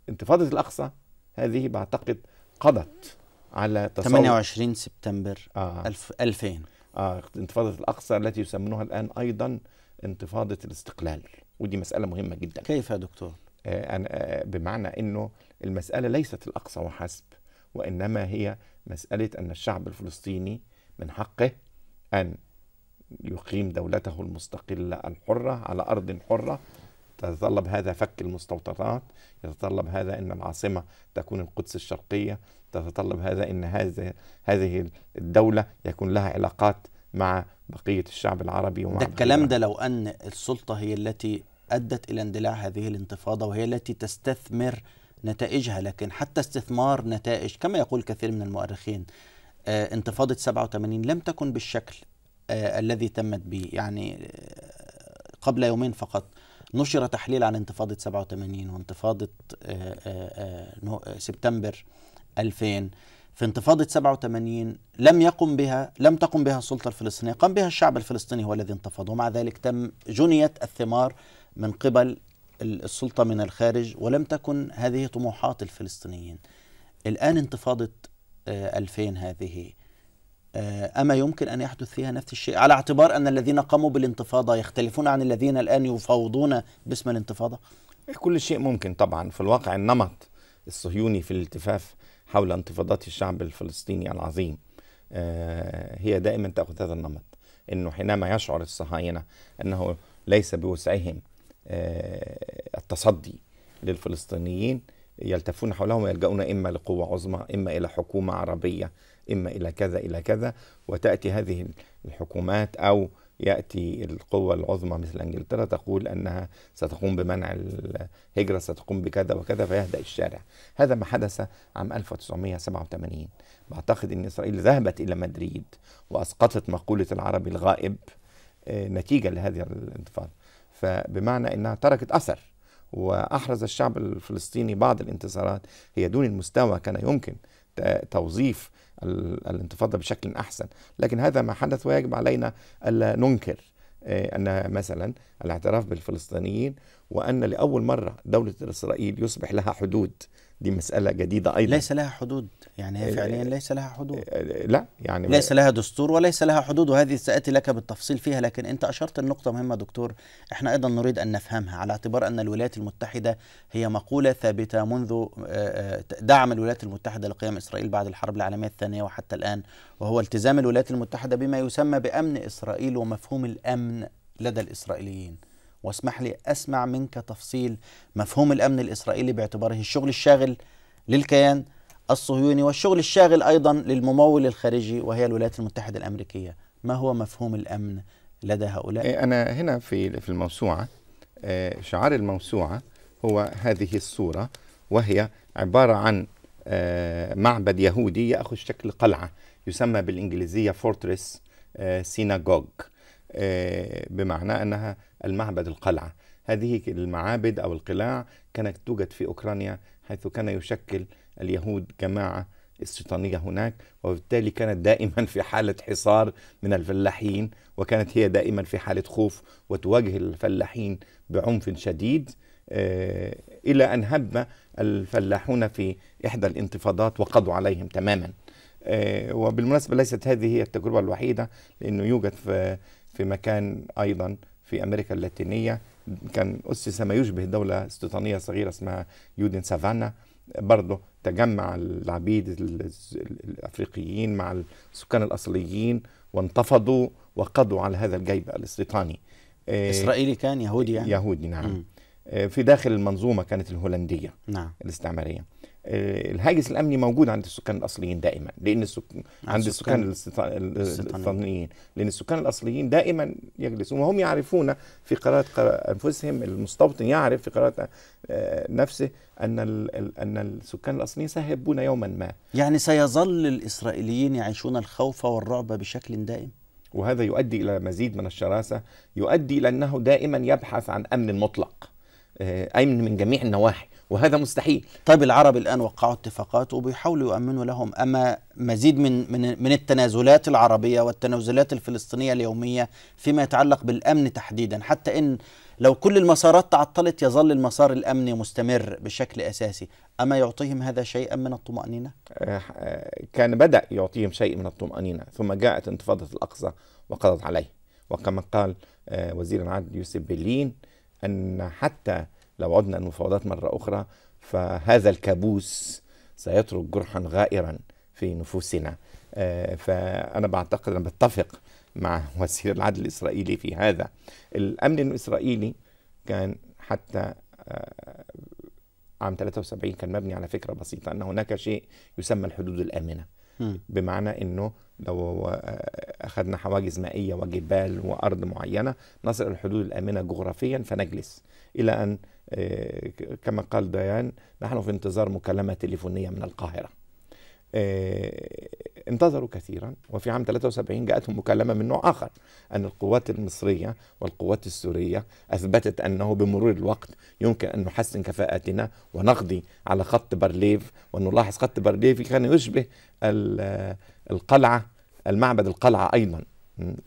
انتفاضة الأقصى هذه بعتقد قضت على تصور 28 سبتمبر آه. 2000 آه انتفاضة الأقصى التي يسمونها الآن أيضا انتفاضة الاستقلال ودي مسألة مهمة جدا كيف يا دكتور؟ آه أنا آه بمعنى أنه المسألة ليست الأقصى وحسب وإنما هي مسألة أن الشعب الفلسطيني من حقه أن يقيم دولته المستقلة الحرة على أرض حرة فيتطلب هذا فك المستوطنات يتطلب هذا ان العاصمه تكون القدس الشرقيه تتطلب هذا ان هذه هذه الدوله يكون لها علاقات مع بقيه الشعب العربي ومع ده الكلام ده لو ان السلطه هي التي ادت الى اندلاع هذه الانتفاضه وهي التي تستثمر نتائجها لكن حتى استثمار نتائج كما يقول كثير من المؤرخين آه، انتفاضه 87 لم تكن بالشكل آه، الذي تمت به يعني آه، قبل يومين فقط نشر تحليل عن انتفاضة 87 وانتفاضة آه، آه، آه، سبتمبر 2000 في انتفاضة 87 لم يقم بها لم تقم بها السلطة الفلسطينية قام بها الشعب الفلسطيني هو الذي انتفض ومع ذلك تم جنيت الثمار من قبل السلطة من الخارج ولم تكن هذه طموحات الفلسطينيين الآن انتفاضة 2000 هذه آه، أما يمكن أن يحدث فيها نفس الشيء على اعتبار أن الذين قاموا بالانتفاضة يختلفون عن الذين الآن يفاوضون باسم الانتفاضة؟ كل شيء ممكن طبعا في الواقع النمط الصهيوني في الالتفاف حول انتفاضات الشعب الفلسطيني العظيم آه، هي دائما تأخذ هذا النمط أنه حينما يشعر الصهاينة أنه ليس بوسعهم آه، التصدي للفلسطينيين يلتفون حولهم ويلجؤون إما لقوة عظمى إما إلى حكومة عربية إما إلى كذا إلى كذا وتأتي هذه الحكومات أو يأتي القوة العظمى مثل إنجلترا تقول أنها ستقوم بمنع الهجرة ستقوم بكذا وكذا فيهدأ الشارع هذا ما حدث عام 1987 بعتقد أن إسرائيل ذهبت إلى مدريد وأسقطت مقولة العربي الغائب آه، نتيجة لهذه الانتفاضة فبمعنى أنها تركت أثر وأحرز الشعب الفلسطيني بعض الانتصارات هي دون المستوى كان يمكن توظيف الانتفاضة بشكل أحسن لكن هذا ما حدث ويجب علينا ألا ننكر آه، أن مثلا الاعتراف بالفلسطينيين وأن لأول مرة دولة إسرائيل يصبح لها حدود دي مسألة جديدة أيضا ليس لها حدود يعني هي آه، فعليا ليس لها حدود آه، آه، لا يعني ليس لها دستور وليس لها حدود وهذه سأتي لك بالتفصيل فيها لكن أنت أشرت النقطة مهمة دكتور احنا أيضا نريد أن نفهمها على اعتبار أن الولايات المتحدة هي مقولة ثابتة منذ دعم الولايات المتحدة لقيام إسرائيل بعد الحرب العالمية الثانية وحتى الآن وهو التزام الولايات المتحدة بما يسمى بأمن إسرائيل ومفهوم الأمن لدى الإسرائيليين واسمح لي أسمع منك تفصيل مفهوم الأمن الإسرائيلي باعتباره الشغل الشاغل للكيان الصهيوني والشغل الشاغل أيضا للممول الخارجي وهي الولايات المتحدة الأمريكية ما هو مفهوم الأمن لدى هؤلاء؟ إيه، أنا هنا في في الموسوعة إيه، شعار الموسوعة هو هذه الصورة وهي عبارة عن إيه، معبد يهودي يأخذ شكل قلعة يسمى بالإنجليزية فورتريس سيناغوج بمعنى أنها المعبد القلعة هذه المعابد أو القلاع كانت توجد في أوكرانيا حيث كان يشكل اليهود جماعة استيطانية هناك وبالتالي كانت دائما في حالة حصار من الفلاحين وكانت هي دائما في حالة خوف وتواجه الفلاحين بعنف شديد آه، إلى أن هب الفلاحون في إحدى الانتفاضات وقضوا عليهم تماما آه، وبالمناسبة ليست هذه هي التجربة الوحيدة لأنه يوجد في مكان أيضا في أمريكا اللاتينية كان أسس ما يشبه دولة استيطانية صغيرة اسمها يودن سافانا برضه تجمع العبيد الافريقيين مع السكان الاصليين وانتفضوا وقضوا على هذا الجيب الاستيطاني إيه، اسرائيلي كان يهودي يعني يهودي نعم م. إيه، في داخل المنظومه كانت الهولنديه نعم الاستعماريه آه، الهاجس الامني موجود عند السكان الاصليين دائما لان السكان عند السكان الاستيطانيين لان السكان الاصليين دائما يجلسون وهم يعرفون في قرارات انفسهم المستوطن يعرف في قرارات آه، نفسه ان ان السكان الاصليين سيهبون يوما ما يعني سيظل الاسرائيليين يعيشون الخوف والرعب بشكل دائم وهذا يؤدي الى مزيد من الشراسه يؤدي الى انه دائما يبحث عن امن مطلق آه، امن من جميع النواحي وهذا مستحيل طيب العرب الان وقعوا اتفاقات وبيحاولوا يؤمنوا لهم اما مزيد من من من التنازلات العربيه والتنازلات الفلسطينيه اليوميه فيما يتعلق بالامن تحديدا حتى ان لو كل المسارات تعطلت يظل المسار الامني مستمر بشكل اساسي اما يعطيهم هذا شيئا من الطمانينه آه، آه، كان بدا يعطيهم شيء من الطمانينه ثم جاءت انتفاضه الاقصى وقضت عليه وكما قال آه، وزير العدل يوسف بلين ان حتى لو عدنا المفاوضات مرة أخرى فهذا الكابوس سيترك جرحا غائرا في نفوسنا آه، فأنا بعتقد أنا بتفق مع وزير العدل الإسرائيلي في هذا الأمن الإسرائيلي كان حتى آه، عام 73 كان مبني على فكرة بسيطة أن هناك شيء يسمى الحدود الآمنة بمعنى أنه لو آه، أخذنا حواجز مائية وجبال وأرض معينة نصل الحدود الآمنة جغرافيا فنجلس إلى أن آه، كما قال ديان نحن في انتظار مكالمة تليفونية من القاهرة آه، انتظروا كثيرا وفي عام 73 جاءتهم مكالمة من نوع آخر أن القوات المصرية والقوات السورية أثبتت أنه بمرور الوقت يمكن أن نحسن كفاءاتنا ونقضي على خط برليف ونلاحظ خط برليف كان يشبه القلعة المعبد القلعة أيضا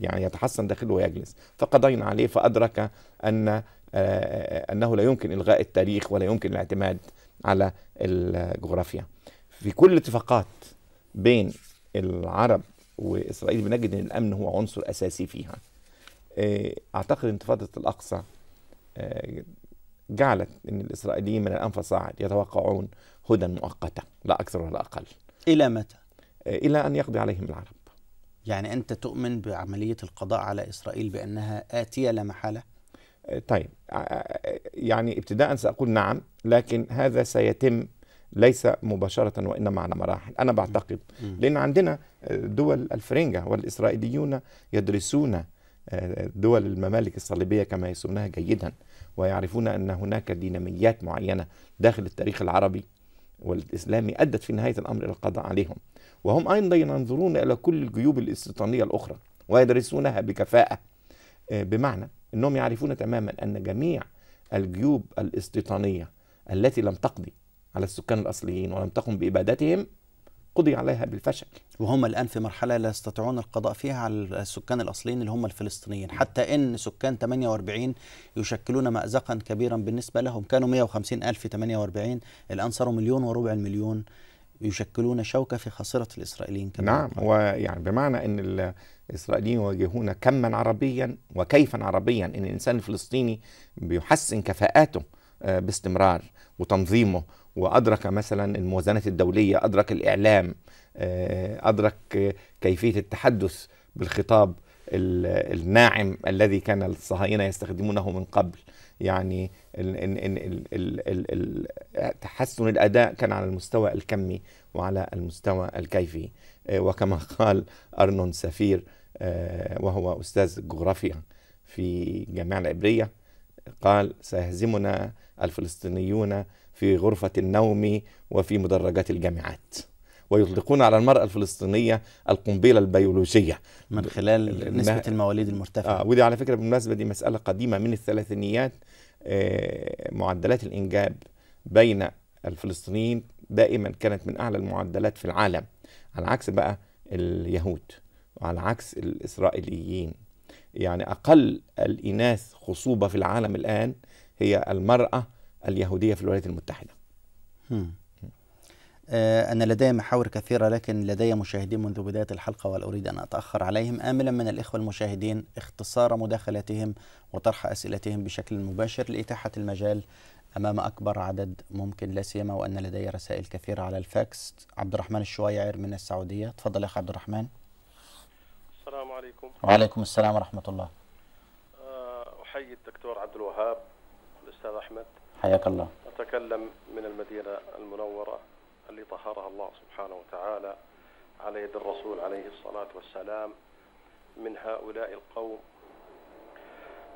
يعني يتحسن داخله ويجلس فقضينا عليه فأدرك أن آه، انه لا يمكن الغاء التاريخ ولا يمكن الاعتماد على الجغرافيا في كل الاتفاقات بين العرب واسرائيل بنجد ان الامن هو عنصر اساسي فيها آه، اعتقد انتفاضه الاقصى آه، جعلت ان الاسرائيليين من الأنف صاعد يتوقعون هدى مؤقته لا اكثر ولا اقل الى متى الى ان يقضي عليهم العرب يعني انت تؤمن بعمليه القضاء على اسرائيل بانها اتيه لا محاله طيب آه، آه، آه، يعني ابتداء سأقول نعم لكن هذا سيتم ليس مباشرة وإنما على مراحل أنا بعتقد لأن عندنا دول الفرنجة والإسرائيليون يدرسون دول الممالك الصليبية كما يسمونها جيدا ويعرفون أن هناك ديناميات معينة داخل التاريخ العربي والإسلامي أدت في نهاية الأمر إلى القضاء عليهم وهم أيضا ينظرون إلى كل الجيوب الاستيطانية الأخرى ويدرسونها بكفاءة بمعنى انهم يعرفون تماما ان جميع الجيوب الاستيطانيه التي لم تقضي على السكان الاصليين ولم تقم بابادتهم قضي عليها بالفشل وهم الان في مرحله لا يستطيعون القضاء فيها على السكان الاصليين اللي هم الفلسطينيين حتى ان سكان 48 يشكلون مازقا كبيرا بالنسبه لهم كانوا 150 الف في 48 الان صاروا مليون وربع المليون يشكلون شوكة في خاصرة الإسرائيليين كمان نعم ويعني بمعنى أن الإسرائيليين يواجهون كما عربيا وكيفا عربيا أن الإنسان الفلسطيني بيحسن كفاءاته آه، باستمرار وتنظيمه وأدرك مثلا الموازنات الدولية أدرك الإعلام آه، أدرك كيفية التحدث بالخطاب الناعم الذي كان الصهاينة يستخدمونه من قبل يعني ال ال ال ال تحسن الاداء كان على المستوى الكمي وعلى المستوى الكيفي آه، وكما قال ارنون سفير آه، وهو استاذ جغرافيا في الجامعه العبريه قال سيهزمنا الفلسطينيون في غرفه النوم وفي مدرجات الجامعات ويطلقون على المرأة الفلسطينية القنبلة البيولوجية من خلال نسبة المواليد المرتفعة آه ودي على فكرة بالمناسبة دي مسألة قديمة من الثلاثينيات آه، معدلات الإنجاب بين الفلسطينيين دائما كانت من أعلى المعدلات في العالم على عكس بقى اليهود وعلى عكس الإسرائيليين يعني أقل الإناث خصوبة في العالم الآن هي المرأة اليهودية في الولايات المتحدة. آه، أنا لدي محاور كثيرة لكن لدي مشاهدين منذ بداية الحلقة ولا أريد أن أتأخر عليهم آملا من الإخوة المشاهدين اختصار مداخلاتهم وطرح أسئلتهم بشكل مباشر لإتاحة المجال أمام أكبر عدد ممكن لا سيما وأن لدي رسائل كثيرة على الفاكس عبد الرحمن الشويعر من السعودية تفضل يا عبد الرحمن السلام عليكم وعليكم السلام ورحمة الله آه، أحيي الدكتور عبد الوهاب الأستاذ أحمد حياك الله أتكلم من المدينة المنورة اللي طهرها الله سبحانه وتعالى على يد الرسول عليه الصلاة والسلام من هؤلاء القوم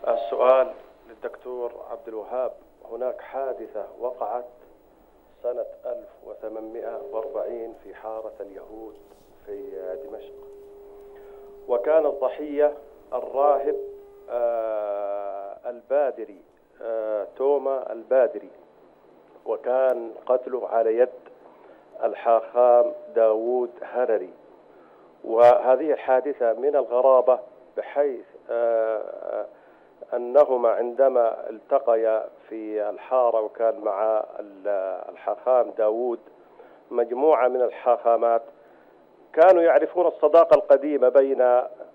السؤال للدكتور عبد الوهاب هناك حادثة وقعت سنة 1840 في حارة اليهود في دمشق وكان الضحية الراهب آه، البادري آه، توما البادري وكان قتله على يد الحاخام داوود هرري وهذه الحادثة من الغرابة بحيث آه، آه، أنهما عندما التقيا في الحارة وكان مع الحاخام داوود مجموعة من الحاخامات كانوا يعرفون الصداقة القديمة بين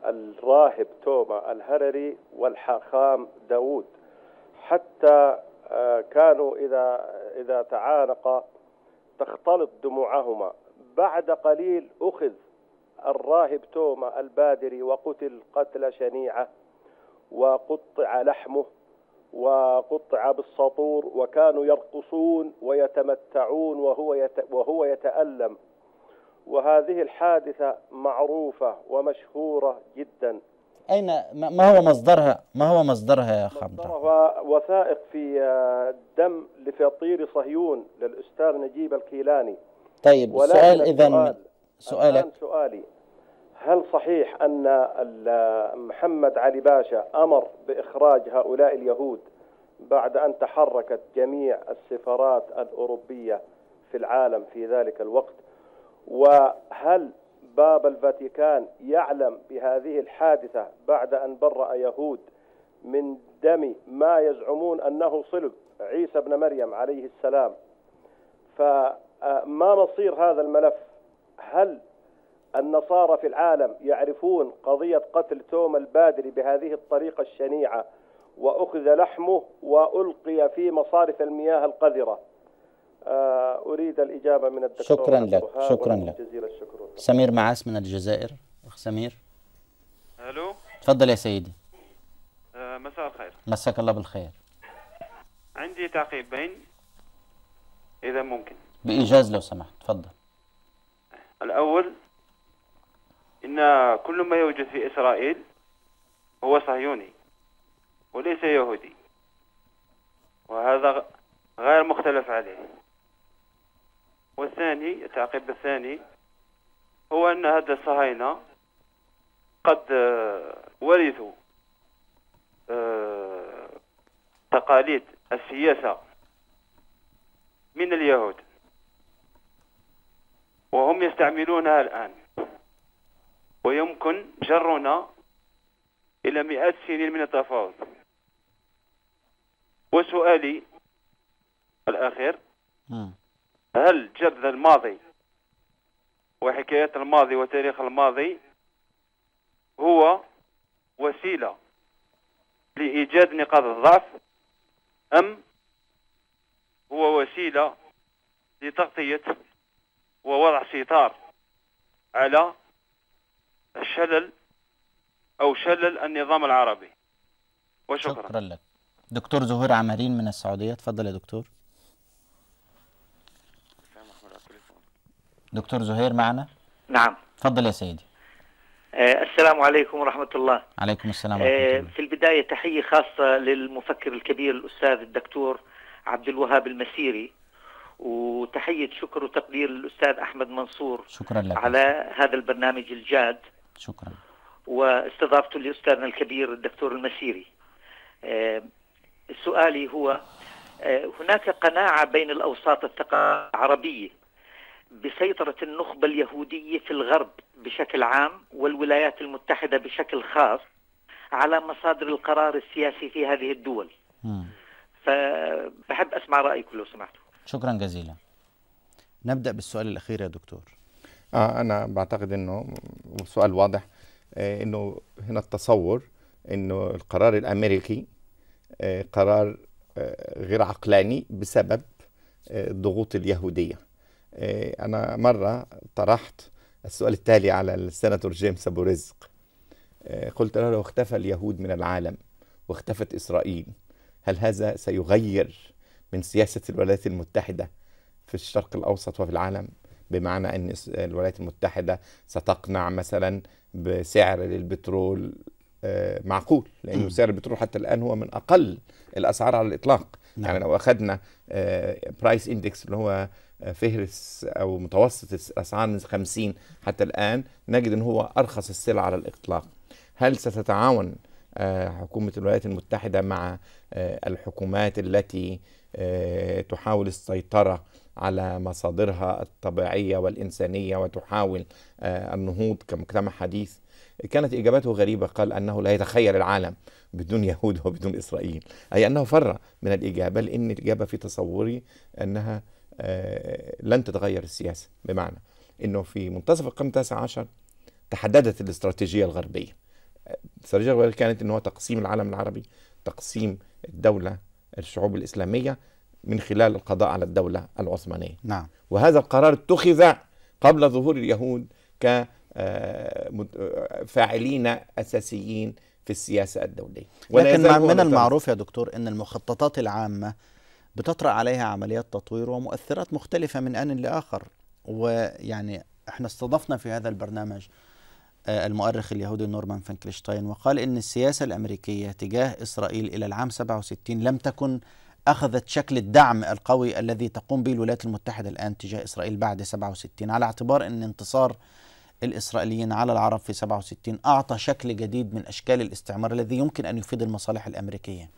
الراهب توما الهرري والحاخام داوود حتى آه، كانوا إذا إذا تعانقا تختلط دموعهما بعد قليل أخذ الراهب توما البادري وقتل قتل شنيعة وقطع لحمه وقطع بالسطور وكانوا يرقصون ويتمتعون وهو وهو يتألم وهذه الحادثة معروفة ومشهورة جدا أين ما هو مصدرها ما هو مصدرها يا خمرة وثائق في آه، دم لفطير صهيون للأستاذ نجيب الكيلاني طيب السؤال إذا سؤالك سؤالي هل صحيح أن آه، محمد علي باشا أمر بإخراج هؤلاء اليهود بعد أن تحركت جميع السفارات الأوروبية في العالم في ذلك الوقت وهل باب الفاتيكان يعلم بهذه الحادثة بعد أن برأ يهود من دم ما يزعمون أنه صلب عيسى بن مريم عليه السلام فما مصير هذا الملف هل النصارى في العالم يعرفون قضية قتل توما البادري بهذه الطريقة الشنيعة وأخذ لحمه وألقي في مصارف المياه القذرة آه، أريد الإجابة من الدكتور شكرا لك شكرا لك جزيل الشكر سمير معاس من الجزائر أخ سمير ألو تفضل يا سيدي آه، مساء الخير مساك الله بالخير عندي تعقيبين إذا ممكن بإيجاز لو سمحت تفضل الأول إن كل ما يوجد في إسرائيل هو صهيوني وليس يهودي وهذا غير مختلف عليه والثاني التعقيب الثاني هو أن هذا الصهاينة قد آه، ورثوا آه، تقاليد السياسة من اليهود وهم يستعملونها الآن ويمكن جرنا إلى مئات السنين من التفاوض وسؤالي الأخير هل جذ الماضي وحكايات الماضي وتاريخ الماضي هو وسيلة لإيجاد نقاط الضعف أم هو وسيلة لتغطية ووضع سيطار على الشلل أو شلل النظام العربي وشكرا شكرا لك دكتور زهير عمارين من السعودية تفضل يا دكتور دكتور زهير معنا نعم تفضل يا سيدي آه، السلام عليكم ورحمة الله عليكم السلام آه، ورحمة الله في البداية تحية خاصة للمفكر الكبير الأستاذ الدكتور عبد الوهاب المسيري وتحية شكر وتقدير للأستاذ أحمد منصور شكرا لك على هذا البرنامج الجاد شكرا واستضافته لأستاذنا الكبير الدكتور المسيري آه، سؤالي هو هناك قناعة بين الأوساط الثقافية العربية بسيطرة النخبة اليهودية في الغرب بشكل عام والولايات المتحدة بشكل خاص على مصادر القرار السياسي في هذه الدول فبحب أسمع رأيك لو سمحتوا شكرا جزيلا نبدأ بالسؤال الأخير يا دكتور آه أنا بعتقد أنه سؤال واضح آه، أنه هنا التصور أنه القرار الأمريكي آه، قرار آه، غير عقلاني بسبب الضغوط اليهوديه إيه، أنا مرة طرحت السؤال التالي على السناتور جيمس أبو رزق إيه، قلت له لو اختفى اليهود من العالم واختفت إسرائيل هل هذا سيغير من سياسة الولايات المتحدة في الشرق الأوسط وفي العالم بمعنى أن الولايات المتحدة ستقنع مثلا بسعر للبترول إيه، معقول لأنه سعر البترول حتى الآن هو من أقل الأسعار على الإطلاق يعني نعم. يعني لو أخذنا برايس إندكس اللي هو فهرس او متوسط اسعار 50 حتى الان نجد ان هو ارخص السلع على الاطلاق هل ستتعاون آه، حكومه الولايات المتحده مع آه، الحكومات التي آه، تحاول السيطره على مصادرها الطبيعيه والانسانيه وتحاول النهوض كمجتمع حديث كانت اجابته غريبه قال انه لا يتخيل العالم بدون يهود وبدون اسرائيل اي انه فر من الاجابه لان الاجابه في تصوري انها آه، لن تتغير السياسة بمعنى أنه في منتصف القرن التاسع عشر تحددت الاستراتيجية الغربية الاستراتيجية آه، الغربية كانت أنه تقسيم العالم العربي تقسيم الدولة الشعوب الإسلامية من خلال القضاء على الدولة العثمانية نعم. وهذا القرار اتخذ قبل ظهور اليهود كفاعلين آه، أساسيين في السياسة الدولية ولكن من المعروف يا دكتور أن المخططات العامة بتطرأ عليها عمليات تطوير ومؤثرات مختلفة من آن لآخر ويعني احنا استضفنا في هذا البرنامج آه، المؤرخ اليهودي نورمان فانكلشتاين وقال ان السياسه الامريكيه تجاه اسرائيل الى العام 67 لم تكن اخذت شكل الدعم القوي الذي تقوم به الولايات المتحده الان تجاه اسرائيل بعد 67 على اعتبار ان انتصار الاسرائيليين على العرب في 67 اعطى شكل جديد من اشكال الاستعمار الذي يمكن ان يفيد المصالح الامريكيه.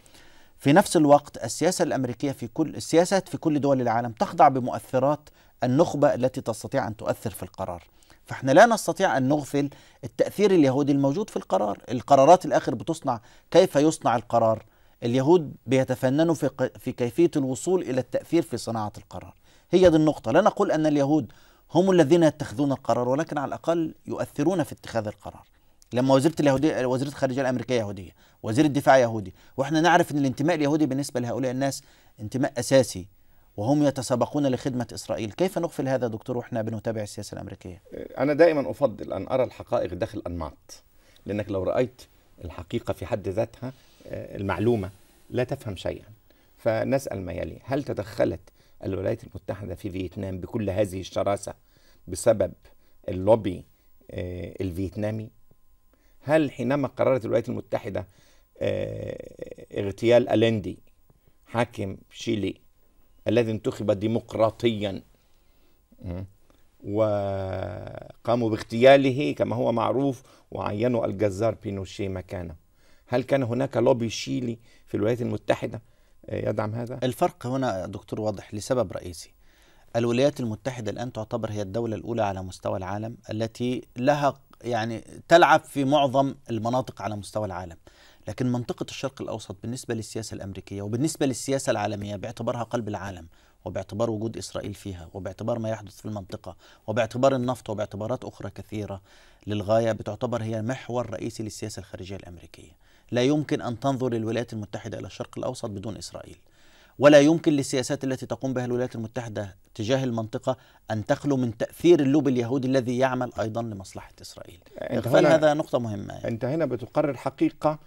في نفس الوقت السياسة الأمريكية في كل السياسات في كل دول العالم تخضع بمؤثرات النخبة التي تستطيع أن تؤثر في القرار فاحنا لا نستطيع أن نغفل التأثير اليهودي الموجود في القرار القرارات الآخر بتصنع كيف يصنع القرار اليهود بيتفننوا في, في كيفية الوصول إلى التأثير في صناعة القرار هي دي النقطة لا نقول أن اليهود هم الذين يتخذون القرار ولكن على الأقل يؤثرون في اتخاذ القرار لما وزيره اليهوديه وزيره الخارجيه الامريكيه يهوديه وزير الدفاع يهودي واحنا نعرف ان الانتماء اليهودي بالنسبه لهؤلاء الناس انتماء اساسي وهم يتسابقون لخدمة إسرائيل كيف نغفل هذا دكتور وإحنا بنتابع السياسة الأمريكية؟ أه، أنا دائما أفضل أن أرى الحقائق داخل أنماط لأنك لو رأيت الحقيقة في حد ذاتها أه، المعلومة لا تفهم شيئا فنسأل ما يلي هل تدخلت الولايات المتحدة في فيتنام بكل هذه الشراسة بسبب اللوبي أه، الفيتنامي هل حينما قررت الولايات المتحدة آه، اغتيال ألندي حاكم شيلي الذي انتخب ديمقراطيا وقاموا باغتياله كما هو معروف وعينوا الجزار بينوشيه مكانه هل كان هناك لوبي شيلي في الولايات المتحدة آه، يدعم هذا؟ الفرق هنا دكتور واضح لسبب رئيسي الولايات المتحدة الآن تعتبر هي الدولة الأولى على مستوى العالم التي لها يعني تلعب في معظم المناطق على مستوى العالم لكن منطقة الشرق الأوسط بالنسبة للسياسة الأمريكية وبالنسبة للسياسة العالمية باعتبارها قلب العالم وباعتبار وجود إسرائيل فيها وباعتبار ما يحدث في المنطقة وباعتبار النفط وباعتبارات أخرى كثيرة للغاية بتعتبر هي محور رئيسي للسياسة الخارجية الأمريكية لا يمكن أن تنظر الولايات المتحدة إلى الشرق الأوسط بدون إسرائيل ولا يمكن للسياسات التي تقوم بها الولايات المتحدة تجاه المنطقة أن تخلو من تأثير اللوب اليهودي الذي يعمل أيضا لمصلحة إسرائيل إغفال هذا نقطة مهمة يعني. أنت هنا بتقرر حقيقة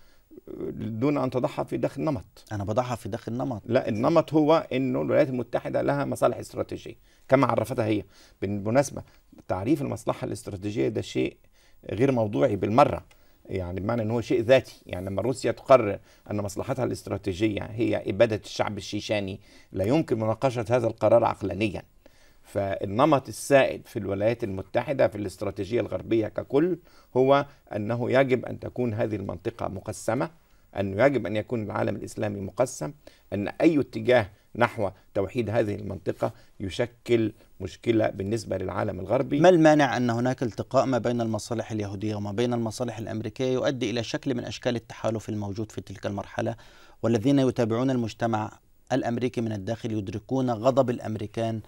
دون أن تضعها في داخل نمط أنا بضعها في داخل نمط لا النمط هو أنه الولايات المتحدة لها مصالح استراتيجية كما عرفتها هي بالمناسبة تعريف المصلحة الاستراتيجية ده شيء غير موضوعي بالمرة يعني بمعنى ان هو شيء ذاتي يعني لما روسيا تقرر ان مصلحتها الاستراتيجيه هي اباده الشعب الشيشاني لا يمكن مناقشه هذا القرار عقلانيا فالنمط السائد في الولايات المتحده في الاستراتيجيه الغربيه ككل هو انه يجب ان تكون هذه المنطقه مقسمه أنه يجب أن يكون العالم الإسلامي مقسم أن أي اتجاه نحو توحيد هذه المنطقة يشكل مشكلة بالنسبة للعالم الغربي ما المانع أن هناك التقاء ما بين المصالح اليهودية وما بين المصالح الأمريكية يؤدي إلى شكل من أشكال التحالف الموجود في تلك المرحلة والذين يتابعون المجتمع الأمريكي من الداخل يدركون غضب الأمريكان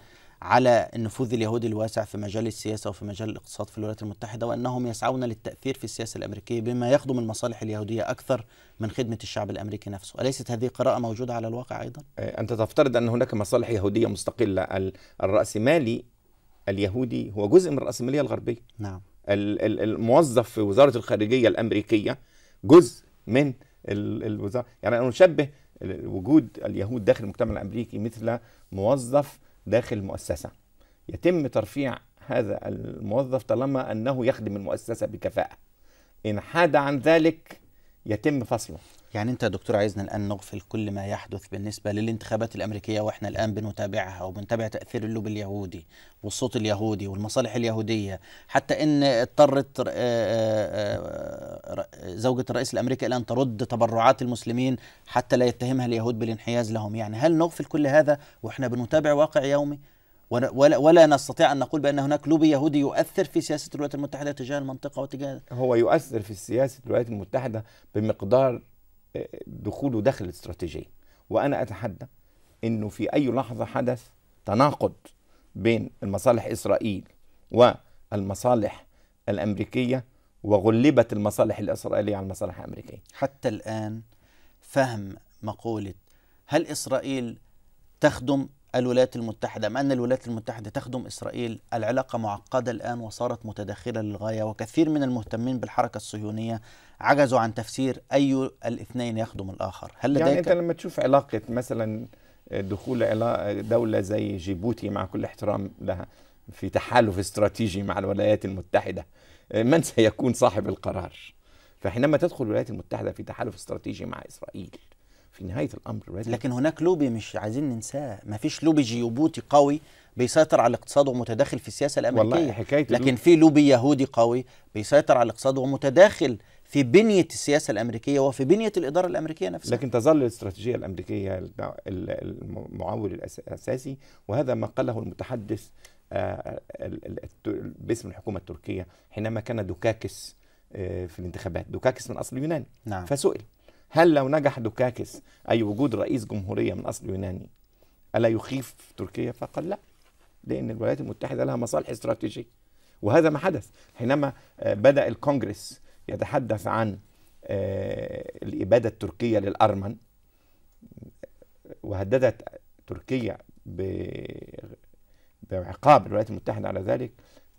على النفوذ اليهودي الواسع في مجال السياسه وفي مجال الاقتصاد في الولايات المتحده وانهم يسعون للتاثير في السياسه الامريكيه بما يخدم المصالح اليهوديه اكثر من خدمه الشعب الامريكي نفسه، اليست هذه قراءه موجوده على الواقع ايضا؟ أه، انت تفترض ان هناك مصالح يهوديه مستقله، الراسمالي اليهودي هو جزء من الراسماليه الغربيه. نعم. الموظف في وزاره الخارجيه الامريكيه جزء من الوزاره، يعني انا اشبه وجود اليهود داخل المجتمع الامريكي مثل موظف داخل المؤسسة يتم ترفيع هذا الموظف طالما أنه يخدم المؤسسة بكفاءة إن حاد عن ذلك يتم فصله يعني انت يا دكتور عايزنا الان نغفل كل ما يحدث بالنسبه للانتخابات الامريكيه واحنا الان بنتابعها وبنتابع تاثير اللوب اليهودي والصوت اليهودي والمصالح اليهوديه حتى ان اضطرت آه، آه، آه، زوجه الرئيس الامريكي الان ترد تبرعات المسلمين حتى لا يتهمها اليهود بالانحياز لهم يعني هل نغفل كل هذا واحنا بنتابع واقع يومي ولا, ولا نستطيع ان نقول بان هناك لوبي يهودي يؤثر في سياسه الولايات المتحده تجاه المنطقه وتجاه هو يؤثر في سياسه الولايات المتحده بمقدار دخوله داخل الاستراتيجيه وانا اتحدى انه في اي لحظه حدث تناقض بين المصالح اسرائيل والمصالح الامريكيه وغلبت المصالح الاسرائيليه على المصالح الامريكيه. حتى الان فهم مقوله هل اسرائيل تخدم الولايات المتحدة أم أن الولايات المتحدة تخدم إسرائيل العلاقة معقدة الآن وصارت متداخلة للغاية وكثير من المهتمين بالحركة الصهيونية عجزوا عن تفسير أي الاثنين يخدم الآخر هل يعني لديك يعني أنت لما تشوف علاقة مثلا دخول دولة زي جيبوتي مع كل احترام لها في تحالف استراتيجي مع الولايات المتحدة من سيكون صاحب القرار؟ فحينما تدخل الولايات المتحدة في تحالف استراتيجي مع إسرائيل في نهايه الامر لكن هناك لوبي مش عايزين ننساه ما فيش لوبي جيوبوتي قوي بيسيطر على الاقتصاد ومتداخل في السياسه الامريكيه والله حكاية لكن في لوبي يهودي قوي بيسيطر على الاقتصاد ومتداخل في بنيه السياسه الامريكيه وفي بنيه الاداره الامريكيه نفسها لكن تظل الاستراتيجيه الامريكيه المعول الاساسي وهذا ما قاله المتحدث آه، باسم الحكومه التركيه حينما كان دوكاكس آه، في الانتخابات دوكاكس من اصل يوناني نعم. فسئل هل لو نجح دوكاكس أي وجود رئيس جمهورية من أصل يوناني ألا يخيف تركيا فقط لا لأن الولايات المتحدة لها مصالح استراتيجية وهذا ما حدث حينما آه، بدأ الكونجرس يتحدث عن آه، الإبادة التركية للأرمن وهددت تركيا بعقاب الولايات المتحدة على ذلك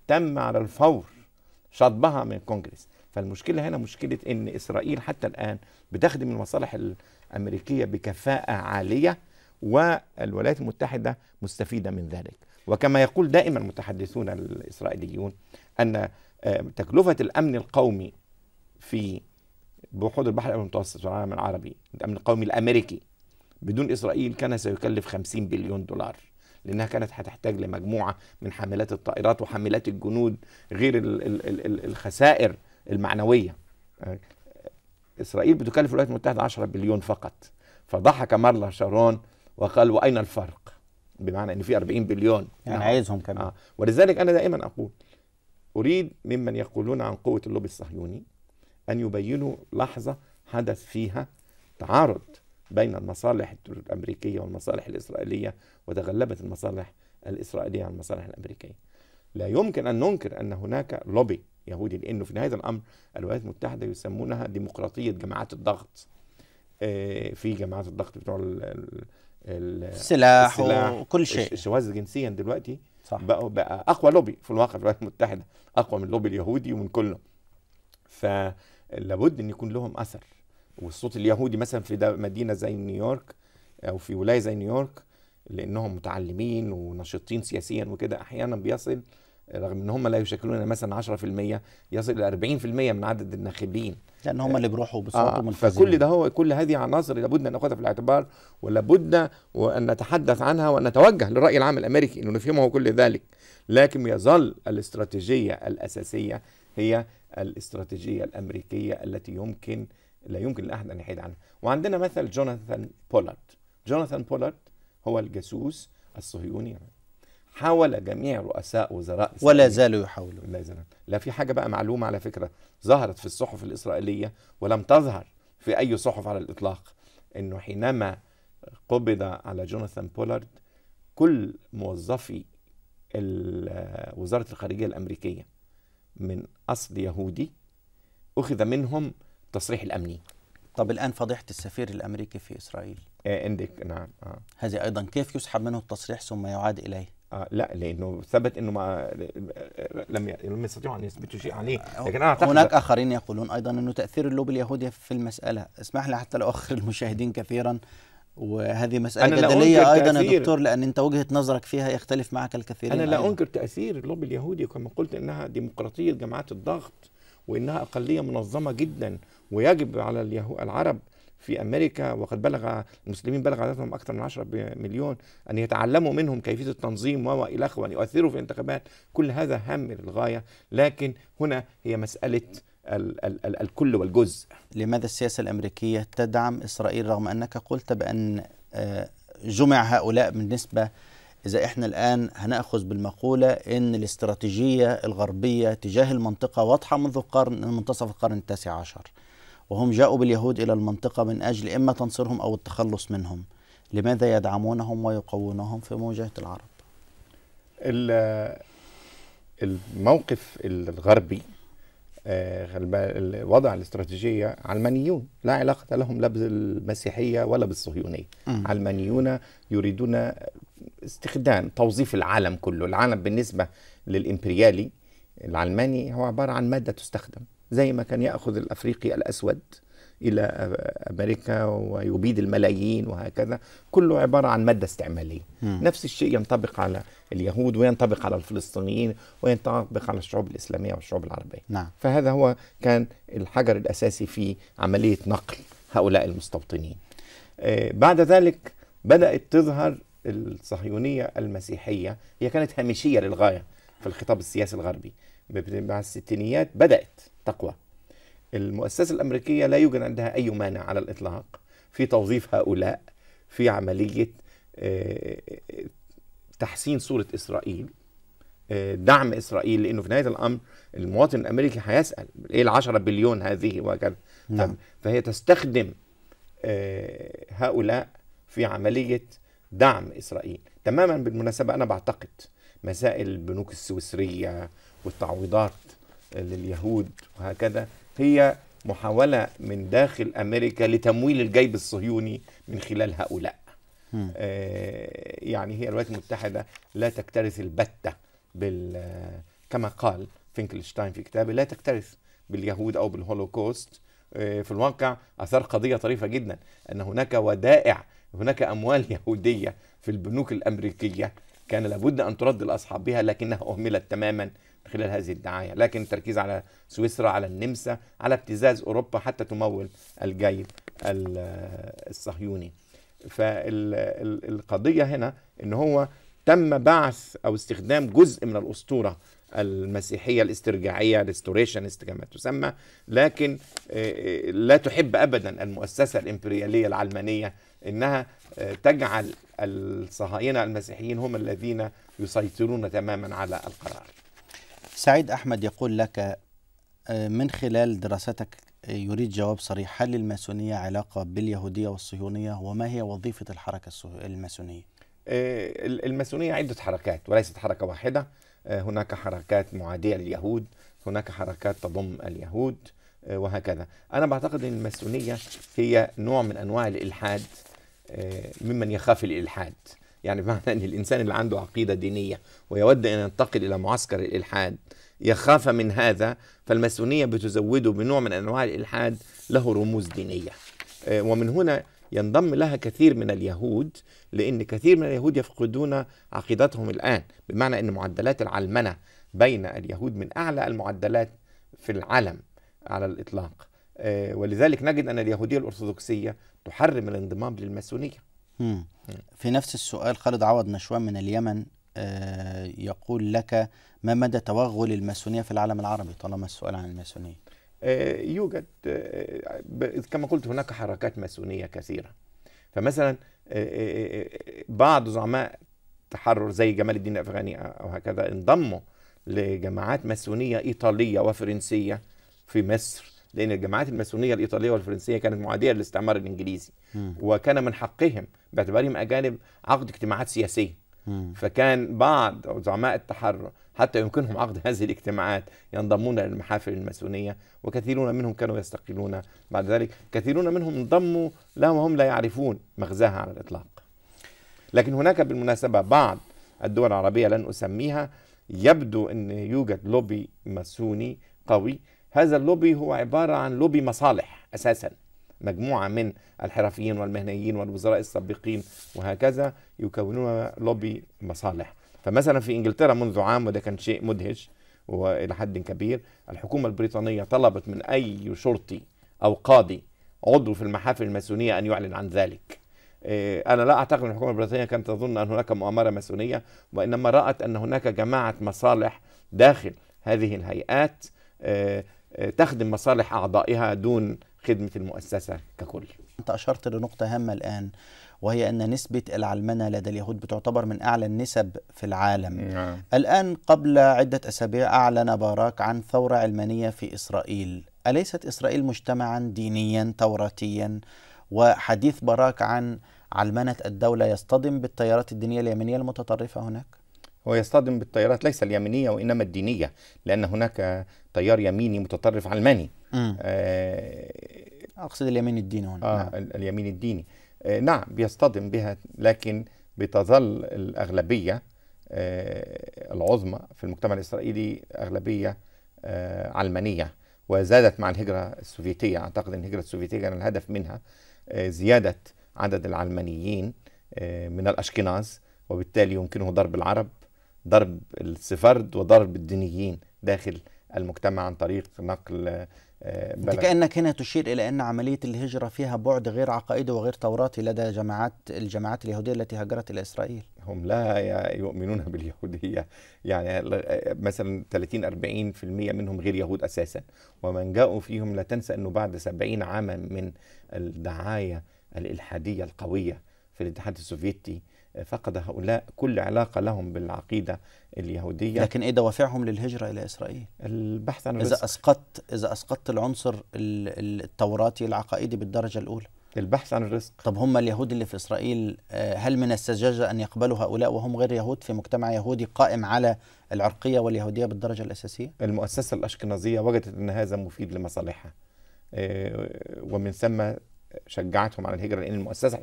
تم على الفور شطبها من الكونجرس فالمشكله هنا مشكله ان اسرائيل حتى الان بتخدم المصالح الامريكيه بكفاءه عاليه والولايات المتحده مستفيده من ذلك وكما يقول دائما المتحدثون الاسرائيليون ان آه، تكلفه الامن القومي في بحوض البحر المتوسط والعالم العربي الامن القومي الامريكي بدون اسرائيل كان سيكلف 50 بليون دولار لانها كانت هتحتاج لمجموعه من حاملات الطائرات وحاملات الجنود غير الخسائر المعنويه اسرائيل بتكلف الولايات المتحده 10 بليون فقط فضحك مارلا شارون وقال واين الفرق بمعنى ان في 40 بليون يعني نعم. عايزهم كمان آه. ولذلك انا دائما اقول اريد ممن يقولون عن قوه اللوبي الصهيوني ان يبينوا لحظه حدث فيها تعارض بين المصالح الامريكيه والمصالح الاسرائيليه وتغلبت المصالح الاسرائيليه على المصالح الامريكيه لا يمكن ان ننكر ان هناك لوبي يهودي لأنه في نهايه الأمر الولايات المتحدة يسمونها ديمقراطية جماعات الضغط آه، في جماعات الضغط بتوع السلاح, السلاح وكل شيء الشواذ جنسيا دلوقتي صح. بقى, بقى اقوى لوبي في الواقع في الولايات المتحده اقوى من اللوبي اليهودي ومن كله فلابد ان يكون لهم اثر والصوت اليهودي مثلا في مدينه زي نيويورك آه، او في ولايه زي نيويورك لانهم متعلمين ونشطين سياسيا وكده احيانا بيصل رغم ان هم لا يشكلون مثلا 10% يصل الى 40% من عدد الناخبين لان هم اللي بيروحوا بصوتهم آه فكل ده هو كل هذه عناصر لابد ان ناخذها في الاعتبار ولابد وان نتحدث عنها وان نتوجه للراي العام الامريكي انه نفهمه كل ذلك لكن يظل الاستراتيجيه الاساسيه هي الاستراتيجيه الامريكيه التي يمكن لا يمكن لاحد ان يحيد عنها وعندنا مثل جوناثان بولارد جوناثان بولارد هو الجاسوس الصهيوني حاول جميع رؤساء وزراء ولا زالوا يحاولون لا زالوا لا في حاجه بقى معلومه على فكره ظهرت في الصحف الاسرائيليه ولم تظهر في اي صحف على الاطلاق انه حينما قبض على جوناثان بولارد كل موظفي وزاره الخارجيه الامريكيه من اصل يهودي اخذ منهم التصريح الامني طب الان فضيحه السفير الامريكي في اسرائيل إيه، عندك نعم آه. هذه ايضا كيف يسحب منه التصريح ثم يعاد اليه آه لا لانه ثبت انه ما آه، لم لم يستطيعوا ان يثبتوا شيء عليه يعني لكن انا اعتقد هناك اخرين يقولون ايضا انه تاثير اللوبي اليهودي في المساله اسمح لي حتى لا اخر المشاهدين كثيرا وهذه مسألة جدلية أيضا يا دكتور لأن أنت وجهة نظرك فيها يختلف معك الكثير أنا لا أيضاً. أنكر تأثير اللوبي اليهودي كما قلت أنها ديمقراطية جماعات الضغط وأنها أقلية منظمة جدا ويجب على اليهو العرب في أمريكا وقد بلغ المسلمين بلغ عددهم أكثر من 10 مليون أن يتعلموا منهم كيفية التنظيم وإلى آخره وأن يؤثروا في الانتخابات كل هذا هام للغاية لكن هنا هي مسألة ال ال ال الكل والجزء لماذا السياسة الأمريكية تدعم إسرائيل رغم أنك قلت بأن آه، جمع هؤلاء بالنسبة إذا إحنا الآن هنأخذ بالمقولة أن الاستراتيجية الغربية تجاه المنطقة واضحة منذ القرن منتصف القرن التاسع عشر وهم جاءوا باليهود إلى المنطقة من أجل إما تنصيرهم أو التخلص منهم لماذا يدعمونهم ويقوونهم في مواجهة العرب؟ الموقف الغربي آه، وضع الاستراتيجية علمانيون لا علاقة لهم لا بالمسيحية ولا بالصهيونية م. علمانيون يريدون استخدام توظيف العالم كله العالم بالنسبة للإمبريالي العلماني هو عبارة عن مادة تستخدم زي ما كان ياخذ الافريقي الاسود الى امريكا ويبيد الملايين وهكذا كله عباره عن ماده استعماليه م. نفس الشيء ينطبق على اليهود وينطبق على الفلسطينيين وينطبق على الشعوب الاسلاميه والشعوب العربيه نعم. فهذا هو كان الحجر الاساسي في عمليه نقل هؤلاء المستوطنين آه، بعد ذلك بدات تظهر الصهيونيه المسيحيه هي كانت هامشيه للغايه في الخطاب السياسي الغربي مع الستينيات بدأت تقوى المؤسسة الأمريكية لا يوجد عندها أي مانع على الإطلاق في توظيف هؤلاء في عملية آه، تحسين صورة إسرائيل آه، دعم إسرائيل لأنه في نهاية الأمر المواطن الأمريكي هيسأل إيه العشرة بليون هذه وكذا نعم. فهي تستخدم آه، هؤلاء في عملية دعم إسرائيل تماما بالمناسبة أنا بعتقد مسائل البنوك السويسرية والتعويضات لليهود وهكذا هي محاولة من داخل أمريكا لتمويل الجيب الصهيوني من خلال هؤلاء آه يعني هي الولايات المتحدة لا تكترث البتة بال كما قال فينكلشتاين في كتابه لا تكترث باليهود أو بالهولوكوست آه، في الواقع أثار قضية طريفة جدا أن هناك ودائع هناك أموال يهودية في البنوك الأمريكية كان لابد أن ترد الأصحاب بها لكنها أهملت تماما خلال هذه الدعاية لكن التركيز على سويسرا على النمسا على ابتزاز أوروبا حتى تمول الجيل الصهيوني فالقضية هنا أن هو تم بعث أو استخدام جزء من الأسطورة المسيحية الاسترجاعية ريستوريشن كما تسمى لكن آه، آه، لا تحب أبدا المؤسسة الإمبريالية العلمانية أنها آه، تجعل الصهاينة المسيحيين هم الذين يسيطرون تماما على القرار سعيد أحمد يقول لك آه، من خلال دراستك آه، يريد جواب صريح هل الماسونية علاقة باليهودية والصهيونية وما هي وظيفة الحركة الماسونية؟ آه، الماسونية عدة حركات وليست حركة واحدة هناك حركات معادية لليهود هناك حركات تضم اليهود وهكذا أنا بعتقد أن الماسونية هي نوع من أنواع الإلحاد ممن يخاف الإلحاد يعني بمعنى ان الانسان اللي عنده عقيده دينيه ويود ان ينتقل الى معسكر الالحاد يخاف من هذا فالماسونيه بتزوده بنوع من انواع الالحاد له رموز دينيه آه، ومن هنا ينضم لها كثير من اليهود لان كثير من اليهود يفقدون عقيدتهم الان بمعنى ان معدلات العلمنه بين اليهود من اعلى المعدلات في العالم على الاطلاق آه، ولذلك نجد ان اليهوديه الارثوذكسيه تحرم الانضمام للماسونيه في نفس السؤال خالد عوض نشوان من اليمن آه، يقول لك ما مدى توغل الماسونيه في العالم العربي طالما السؤال عن الماسونيه؟ آه، يوجد آه، كما قلت هناك حركات ماسونيه كثيره فمثلا بعض زعماء تحرر زي جمال الدين الافغاني او هكذا انضموا لجماعات ماسونيه ايطاليه وفرنسيه في مصر لان الجماعات الماسونيه الايطاليه والفرنسيه كانت معاديه للاستعمار الانجليزي وكان من حقهم باعتبارهم اجانب عقد اجتماعات سياسيه فكان بعض زعماء التحرر حتى يمكنهم عقد هذه الاجتماعات ينضمون للمحافل الماسونيه وكثيرون منهم كانوا يستقلون بعد ذلك كثيرون منهم انضموا لا وهم لا يعرفون مغزاها على الاطلاق لكن هناك بالمناسبه بعض الدول العربيه لن اسميها يبدو ان يوجد لوبي ماسوني قوي هذا اللوبي هو عبارة عن لوبي مصالح أساسا مجموعة من الحرفيين والمهنيين والوزراء السابقين وهكذا يكونون لوبي مصالح فمثلا في إنجلترا منذ عام وده كان شيء مدهش وإلى حد كبير الحكومة البريطانية طلبت من أي شرطي أو قاضي عضو في المحافل الماسونية أن يعلن عن ذلك إيه، أنا لا أعتقد أن الحكومة البريطانية كانت تظن أن هناك مؤامرة ماسونية وإنما رأت أن هناك جماعة مصالح داخل هذه الهيئات إيه، تخدم مصالح أعضائها دون خدمة المؤسسة ككل أنت أشرت لنقطة هامة الآن وهي أن نسبة العلمنة لدى اليهود بتعتبر من أعلى النسب في العالم نعم. الآن قبل عدة أسابيع أعلن باراك عن ثورة علمانية في إسرائيل أليست إسرائيل مجتمعا دينيا توراتيا وحديث باراك عن علمنة الدولة يصطدم بالتيارات الدينية اليمنية المتطرفة هناك؟ ويصطدم بالتيارات ليس اليمينية وانما الدينيه لان هناك تيار يميني متطرف علماني آه اقصد اليمين الديني هنا آه نعم. اليمين الديني آه نعم بيصطدم بها لكن بتظل الاغلبيه آه العظمى في المجتمع الاسرائيلي اغلبيه آه علمانيه وزادت مع الهجره السوفيتيه اعتقد ان الهجره السوفيتيه كان الهدف منها آه زياده عدد العلمانيين آه، من الاشكناز وبالتالي يمكنه ضرب العرب ضرب السفرد وضرب الدينيين داخل المجتمع عن طريق نقل آه، بلد. انت كانك هنا تشير الى ان عمليه الهجره فيها بعد غير عقائدي وغير توراتي لدى جماعات الجماعات اليهوديه التي هاجرت الى اسرائيل. هم لا يؤمنون باليهوديه يعني آه، مثلا 30 40% منهم غير يهود اساسا ومن جاءوا فيهم لا تنسى انه بعد 70 عاما من الدعايه الالحاديه القويه في الاتحاد السوفيتي فقد هؤلاء كل علاقة لهم بالعقيدة اليهودية لكن إيه دوافعهم للهجرة إلى إسرائيل؟ البحث عن إذا أسقطت إذا أسقطت العنصر التوراتي العقائدي بالدرجة الأولى البحث عن الرزق طب هم اليهود اللي في إسرائيل آه، هل من السذاجة أن يقبلوا هؤلاء وهم غير يهود في مجتمع يهودي قائم على العرقية واليهودية بالدرجة الأساسية؟ المؤسسة الأشكنازية وجدت أن هذا مفيد لمصالحها آه، ومن ثم شجعتهم على الهجرة لأن المؤسسة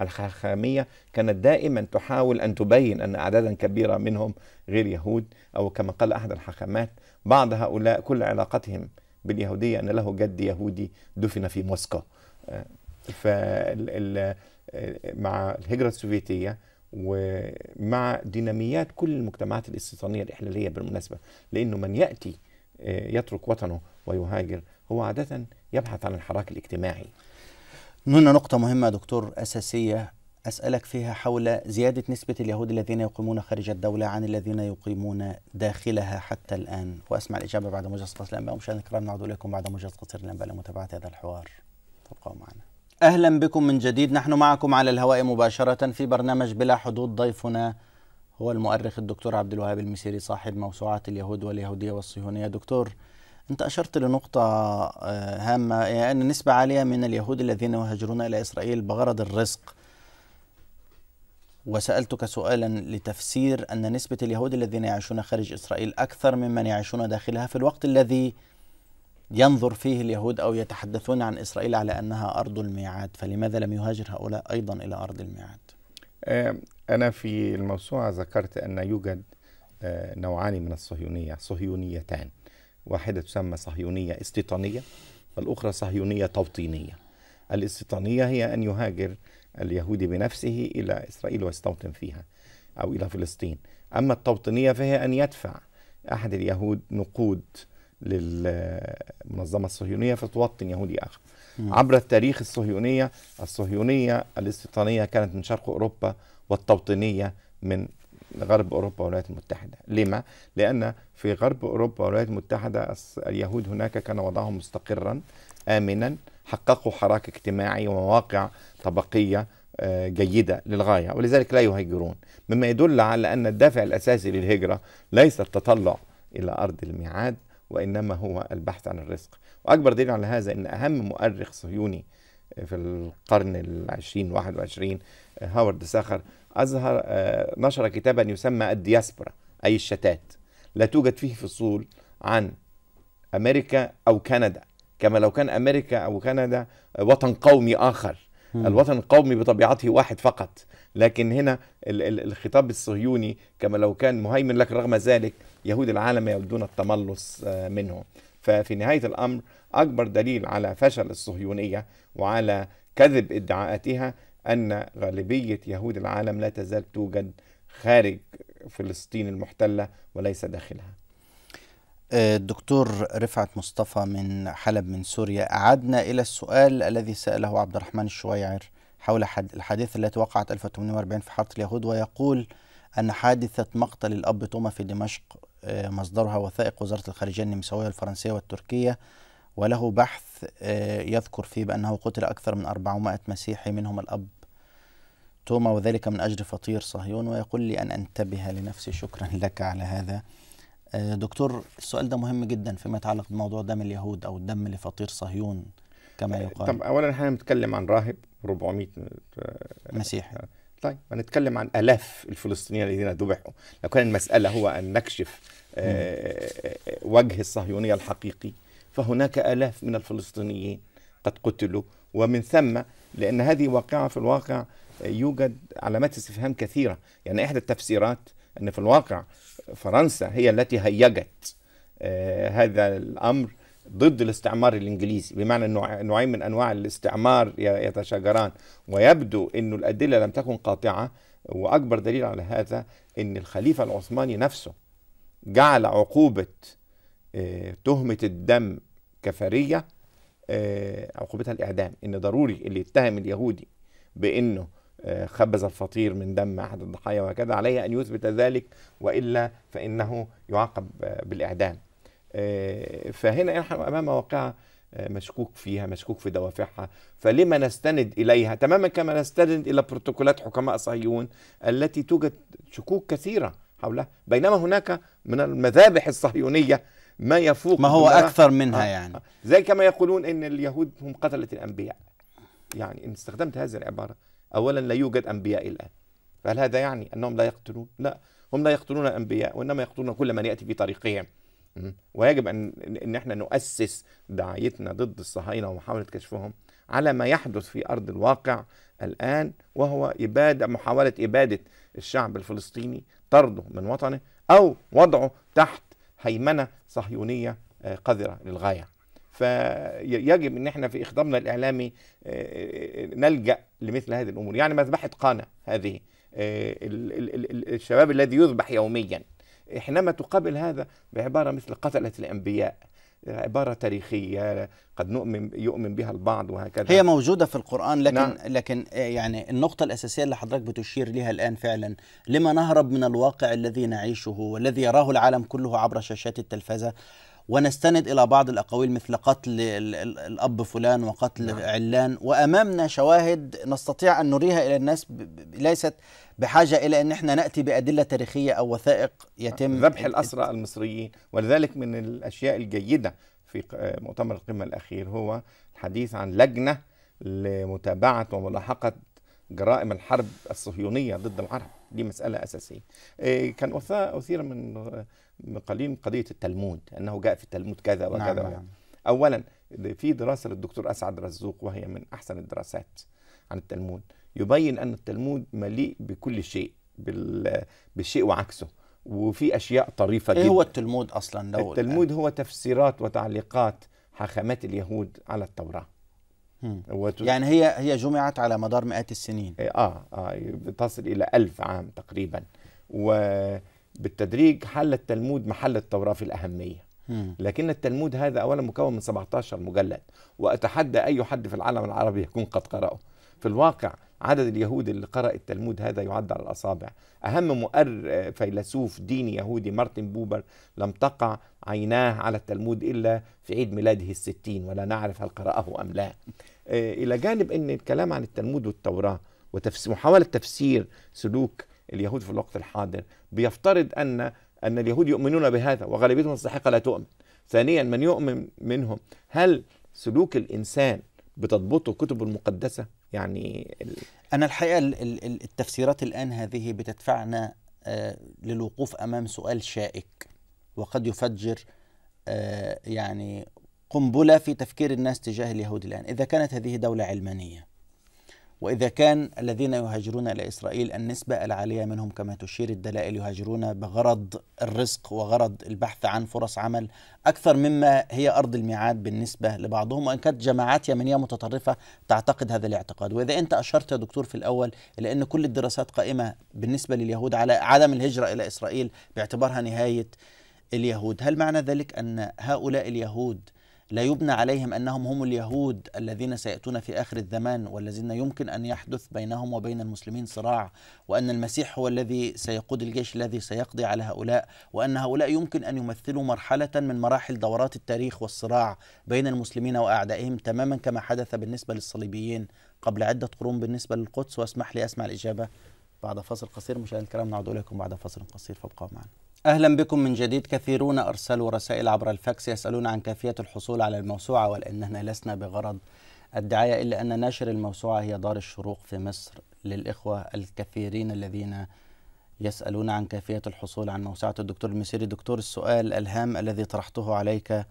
الحاخامية كانت دائما تحاول أن تبين أن أعدادا كبيرة منهم غير يهود أو كما قال أحد الحاخامات بعض هؤلاء كل علاقتهم باليهودية أن له جد يهودي دفن في موسكو ف مع الهجرة السوفيتية ومع ديناميات كل المجتمعات الاستيطانية الإحلالية بالمناسبة لأنه من يأتي آه، يترك وطنه ويهاجر هو عادة يبحث عن الحراك الاجتماعي هنا نقطة مهمة دكتور أساسية أسألك فيها حول زيادة نسبة اليهود الذين يقيمون خارج الدولة عن الذين يقيمون داخلها حتى الآن وأسمع الإجابة بعد مجلس قصر الأنباء ومشاهدنا الكرام نعود إليكم بعد مجلس قصر الأنباء لمتابعة هذا الحوار تبقوا معنا أهلا بكم من جديد نحن معكم على الهواء مباشرة في برنامج بلا حدود ضيفنا هو المؤرخ الدكتور عبد الوهاب المسيري صاحب موسوعة اليهود واليهودية والصهيونية دكتور أنت أشرت لنقطة آه، هامة يعني أن نسبة عالية من اليهود الذين يهاجرون إلى إسرائيل بغرض الرزق وسألتك سؤالا لتفسير أن نسبة اليهود الذين يعيشون خارج إسرائيل أكثر ممن يعيشون داخلها في الوقت الذي ينظر فيه اليهود أو يتحدثون عن إسرائيل على أنها أرض الميعاد فلماذا لم يهاجر هؤلاء أيضا إلى أرض الميعاد آه، أنا في الموسوعة ذكرت أن يوجد آه، نوعان من الصهيونية صهيونيتان واحدة تسمى صهيونية استيطانية والأخرى صهيونية توطينية الاستيطانية هي أن يهاجر اليهودي بنفسه إلى إسرائيل ويستوطن فيها أو إلى فلسطين أما التوطينية فهي أن يدفع أحد اليهود نقود للمنظمة الصهيونية فتوطن يهودي آخر عبر التاريخ الصهيونية الصهيونية الاستيطانية كانت من شرق أوروبا والتوطينية من غرب اوروبا والولايات المتحده، لما؟ لان في غرب اوروبا والولايات المتحده اليهود هناك كان وضعهم مستقرا امنا، حققوا حراك اجتماعي ومواقع طبقيه آه، جيده للغايه ولذلك لا يهاجرون، مما يدل على ان الدافع الاساسي للهجره ليس التطلع الى ارض الميعاد وانما هو البحث عن الرزق، واكبر دليل على هذا ان اهم مؤرخ صهيوني آه، في القرن العشرين 21 آه، هاورد ساخر أظهر آه، نشر كتابا يسمى الدياسبرا أي الشتات لا توجد فيه فصول عن أمريكا أو كندا كما لو كان أمريكا أو كندا آه، وطن قومي آخر الوطن القومي بطبيعته واحد فقط لكن هنا الخطاب الصهيوني كما لو كان مهيمن لكن رغم ذلك يهود العالم يودون التملص آه، منه ففي نهاية الأمر أكبر دليل على فشل الصهيونية وعلى كذب ادعاءاتها أن غالبية يهود العالم لا تزال توجد خارج فلسطين المحتلة وليس داخلها آه، الدكتور رفعت مصطفى من حلب من سوريا أعدنا إلى السؤال الذي سأله عبد الرحمن الشويعر حول الحادثة التي وقعت 1840 في حارة اليهود ويقول أن حادثة مقتل الأب توما في دمشق آه، مصدرها وثائق وزارة الخارجية النمساوية والفرنسية والتركية وله بحث آه، يذكر فيه بأنه قتل أكثر من 400 مسيحي منهم الأب توما وذلك من أجل فطير صهيون ويقول لي أن أنتبه لنفسي شكرا لك على هذا آه، دكتور السؤال ده مهم جدا فيما يتعلق بموضوع دم اليهود أو الدم لفطير صهيون كما آه، يقال طب أولا احنا بنتكلم عن راهب 400 آه، مسيحي طيب هنتكلم عن آلاف الفلسطينيين الذين ذبحوا لو كان المسألة هو أن نكشف وجه الصهيونية الحقيقي فهناك آلاف من الفلسطينيين قد قتلوا ومن ثم لأن هذه واقعة في الواقع يوجد علامات استفهام كثيرة يعني إحدى التفسيرات أن في الواقع فرنسا هي التي هيجت آه، هذا الأمر ضد الاستعمار الانجليزي بمعنى انه نوعين من انواع الاستعمار يتشاجران ويبدو انه الادله لم تكن قاطعه واكبر دليل على هذا ان الخليفه العثماني نفسه جعل عقوبه آه، تهمه الدم كفريه آه، عقوبتها الاعدام ان ضروري اللي يتهم اليهودي بانه خبز الفطير من دم أحد الضحايا وهكذا عليه أن يثبت ذلك وإلا فإنه يعاقب بالإعدام آه، فهنا نحن أمام واقعة آه، مشكوك فيها مشكوك في دوافعها فلما نستند إليها تماما كما نستند إلى بروتوكولات حكماء صهيون التي توجد شكوك كثيرة حولها بينما هناك من المذابح الصهيونية ما يفوق ما هو أكثر منها آه يعني آه، زي كما يقولون أن اليهود هم قتلة الأنبياء يعني إن استخدمت هذه العبارة أولا لا يوجد أنبياء الآن فهل هذا يعني أنهم لا يقتلون؟ لا هم لا يقتلون الأنبياء وإنما يقتلون كل من يأتي في طريقهم ويجب أن إن إحنا نؤسس دعايتنا ضد الصهاينة ومحاولة كشفهم على ما يحدث في أرض الواقع الآن وهو إبادة محاولة إبادة الشعب الفلسطيني طرده من وطنه أو وضعه تحت هيمنة صهيونية آه، قذرة للغاية فيجب ان احنا في خطابنا الاعلامي آه، آه، آه، نلجا لمثل هذه الامور يعني مذبحه قانا هذه الشباب الذي يذبح يوميا حينما تقابل هذا بعباره مثل قتله الانبياء عبارة تاريخية قد نؤمن يؤمن بها البعض وهكذا هي موجودة في القرآن لكن نعم. لكن يعني النقطة الأساسية اللي حضرتك بتشير لها الآن فعلا لما نهرب من الواقع الذي نعيشه والذي يراه العالم كله عبر شاشات التلفزة ونستند إلى بعض الأقاويل مثل قتل الأب فلان وقتل نعم. علان وأمامنا شواهد نستطيع أن نريها إلى الناس ليست بحاجة إلى أن احنا نأتي بأدلة تاريخية أو وثائق يتم ذبح نعم. الأسرى المصريين ولذلك من الأشياء الجيدة في مؤتمر القمة الأخير هو الحديث عن لجنة لمتابعة وملاحقة جرائم الحرب الصهيونيه ضد العرب دي مساله اساسيه إيه، كان اثير من قليل قضيه التلمود انه جاء في التلمود كذا نعم، وكذا نعم. وكذا. اولا في دراسه للدكتور اسعد رزوق وهي من احسن الدراسات عن التلمود يبين ان التلمود مليء بكل شيء بالشيء وعكسه وفي اشياء طريفه جدا ايه هو التلمود اصلا لو التلمود هو تفسيرات وتعليقات حاخامات اليهود على التوراه يعني هي هي جمعت على مدار مئات السنين إيه، اه اه تصل الى ألف عام تقريبا وبالتدريج حل التلمود محل التوراه في الاهميه لكن التلمود هذا اولا مكون من 17 مجلد واتحدى اي حد في العالم العربي يكون قد قراه في الواقع عدد اليهود اللي قرأ التلمود هذا يعد على الأصابع أهم مؤر آه، فيلسوف ديني يهودي مارتن بوبر لم تقع عيناه على التلمود إلا في عيد ميلاده الستين ولا نعرف هل قرأه أم لا آه، إلى جانب أن الكلام عن التلمود والتوراة ومحاولة تفسير سلوك اليهود في الوقت الحاضر بيفترض أن أن اليهود يؤمنون بهذا وغالبيتهم الساحقة لا تؤمن ثانيا من يؤمن منهم هل سلوك الإنسان بتضبطه الكتب المقدسة يعني ال... انا الحقيقه التفسيرات الان هذه بتدفعنا آه، للوقوف امام سؤال شائك وقد يفجر آه، يعني قنبله في تفكير الناس تجاه اليهود الان اذا كانت هذه دوله علمانيه وإذا كان الذين يهاجرون إلى إسرائيل النسبة العالية منهم كما تشير الدلائل يهاجرون بغرض الرزق وغرض البحث عن فرص عمل أكثر مما هي أرض الميعاد بالنسبة لبعضهم وإن كانت جماعات يمنية متطرفة تعتقد هذا الاعتقاد وإذا أنت أشرت يا دكتور في الأول إلى أن كل الدراسات قائمة بالنسبة لليهود على عدم الهجرة إلى إسرائيل باعتبارها نهاية اليهود هل معنى ذلك أن هؤلاء اليهود لا يبنى عليهم انهم هم اليهود الذين سياتون في اخر الزمان والذين يمكن ان يحدث بينهم وبين المسلمين صراع وان المسيح هو الذي سيقود الجيش الذي سيقضي على هؤلاء وان هؤلاء يمكن ان يمثلوا مرحله من مراحل دورات التاريخ والصراع بين المسلمين واعدائهم تماما كما حدث بالنسبه للصليبيين قبل عده قرون بالنسبه للقدس واسمح لي اسمع الاجابه بعد فاصل قصير مشاهدينا الكرام نعود اليكم بعد فاصل قصير فابقوا معنا أهلا بكم من جديد كثيرون أرسلوا رسائل عبر الفاكس يسألون عن كيفية الحصول على الموسوعة ولأننا لسنا بغرض الدعاية إلا أن ناشر الموسوعة هي دار الشروق في مصر للإخوة الكثيرين الذين يسألون عن كيفية الحصول عن موسوعة الدكتور المسيري دكتور السؤال الهام الذي طرحته عليك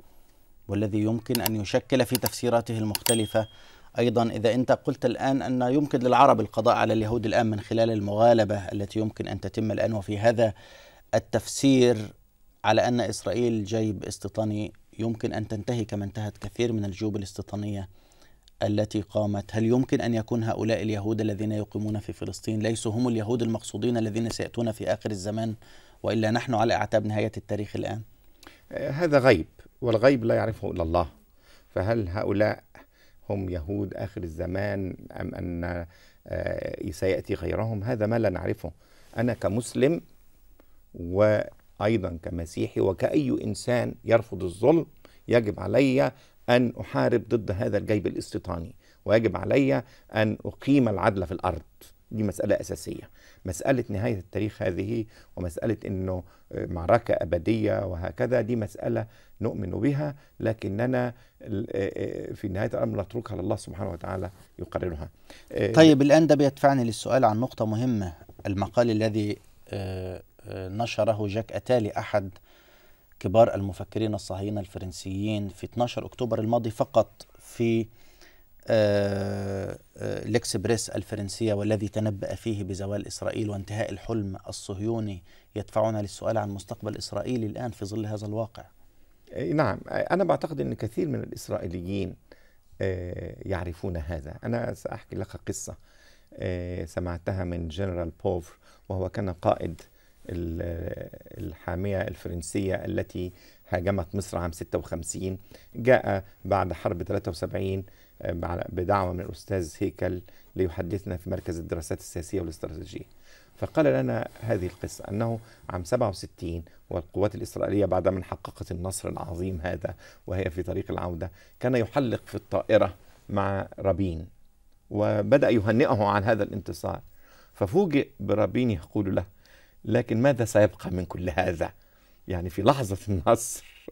والذي يمكن أن يشكل في تفسيراته المختلفة أيضا إذا أنت قلت الآن أن يمكن للعرب القضاء على اليهود الآن من خلال المغالبة التي يمكن أن تتم الآن وفي هذا التفسير على أن إسرائيل جيب استيطاني يمكن أن تنتهي كما انتهت كثير من الجيوب الاستيطانية التي قامت هل يمكن أن يكون هؤلاء اليهود الذين يقيمون في فلسطين ليسوا هم اليهود المقصودين الذين سيأتون في آخر الزمان وإلا نحن على أعتاب نهاية التاريخ الآن آه، هذا غيب والغيب لا يعرفه إلا الله فهل هؤلاء هم يهود آخر الزمان أم أن آه، سيأتي غيرهم هذا ما لا نعرفه أنا كمسلم وايضا كمسيحي وكاي انسان يرفض الظلم يجب علي ان احارب ضد هذا الجيب الاستيطاني ويجب علي ان اقيم العدل في الارض دي مساله اساسيه مساله نهايه التاريخ هذه ومساله انه آه، معركه ابديه وهكذا دي مساله نؤمن بها لكننا آه، آه، في نهايه الامر نتركها لله سبحانه وتعالى يقررها طيب الان ده بيدفعني للسؤال عن نقطه مهمه المقال الذي نشره جاك أتالي أحد كبار المفكرين الصهاينة الفرنسيين في 12 أكتوبر الماضي فقط في آه، آه، الإكسبريس الفرنسية والذي تنبأ فيه بزوال إسرائيل وانتهاء الحلم الصهيوني يدفعنا للسؤال عن مستقبل إسرائيل الآن في ظل هذا الواقع نعم أنا بعتقد أن كثير من الإسرائيليين آه، يعرفون هذا أنا سأحكي لك قصة سمعتها من جنرال بوفر وهو كان قائد الحامية الفرنسية التي هاجمت مصر عام 56 جاء بعد حرب 73 آه، بدعوة من الأستاذ هيكل ليحدثنا في مركز الدراسات السياسية والاستراتيجية فقال لنا هذه القصة أنه عام 67 والقوات الإسرائيلية بعدما حققت النصر العظيم هذا وهي في طريق العودة كان يحلق في الطائرة مع رابين وبدأ يهنئه عن هذا الانتصار ففوجئ برابين يقول له لكن ماذا سيبقى من كل هذا يعني في لحظة النصر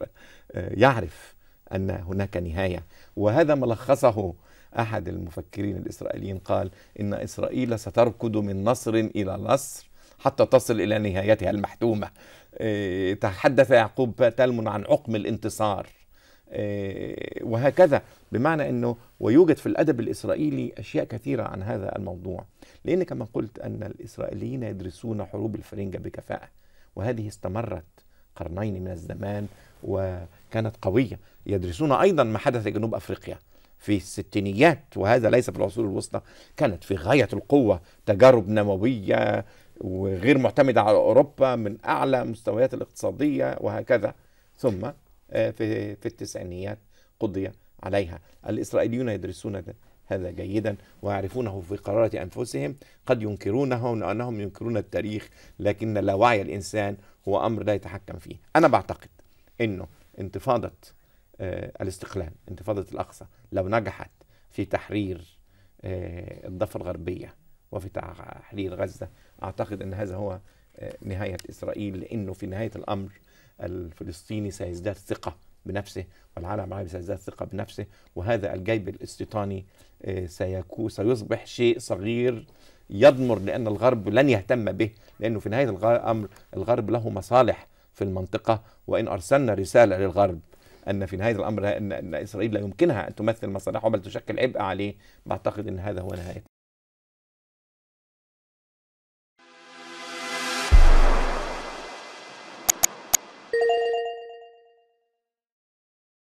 آه، يعرف أن هناك نهاية وهذا ما لخصه أحد المفكرين الإسرائيليين قال إن إسرائيل ستركض من نصر إلى نصر حتى تصل إلى نهايتها المحتومة آه، تحدث يعقوب تلمن عن عقم الانتصار آه، وهكذا بمعنى أنه ويوجد في الأدب الإسرائيلي أشياء كثيرة عن هذا الموضوع لأن كما قلت أن الإسرائيليين يدرسون حروب الفرنجة بكفاءة وهذه استمرت قرنين من الزمان وكانت قوية يدرسون أيضا ما حدث جنوب أفريقيا في الستينيات وهذا ليس في العصور الوسطى كانت في غاية القوة تجارب نووية وغير معتمدة على أوروبا من أعلى مستويات الاقتصادية وهكذا ثم آه، في, في التسعينيات قضي عليها الإسرائيليون يدرسون ده. هذا جيدا ويعرفونه في قرارة أنفسهم قد ينكرونه لأنهم ينكرون التاريخ لكن لا وعي الإنسان هو أمر لا يتحكم فيه أنا بعتقد أنه انتفاضة آه، الاستقلال انتفاضة الأقصى لو نجحت في تحرير آه، الضفة الغربية وفي تحرير غزة أعتقد أن هذا هو آه، نهاية إسرائيل لأنه في نهاية الأمر الفلسطيني سيزداد ثقة بنفسه والعالم العربي سيزداد ثقة بنفسه وهذا الجيب الاستيطاني سيكون سيصبح شيء صغير يضمر لأن الغرب لن يهتم به لأنه في نهاية الأمر الغرب له مصالح في المنطقة وإن أرسلنا رسالة للغرب أن في نهاية الأمر أن إسرائيل لا يمكنها أن تمثل مصالحه بل تشكل عبء عليه بعتقد أن هذا هو نهاية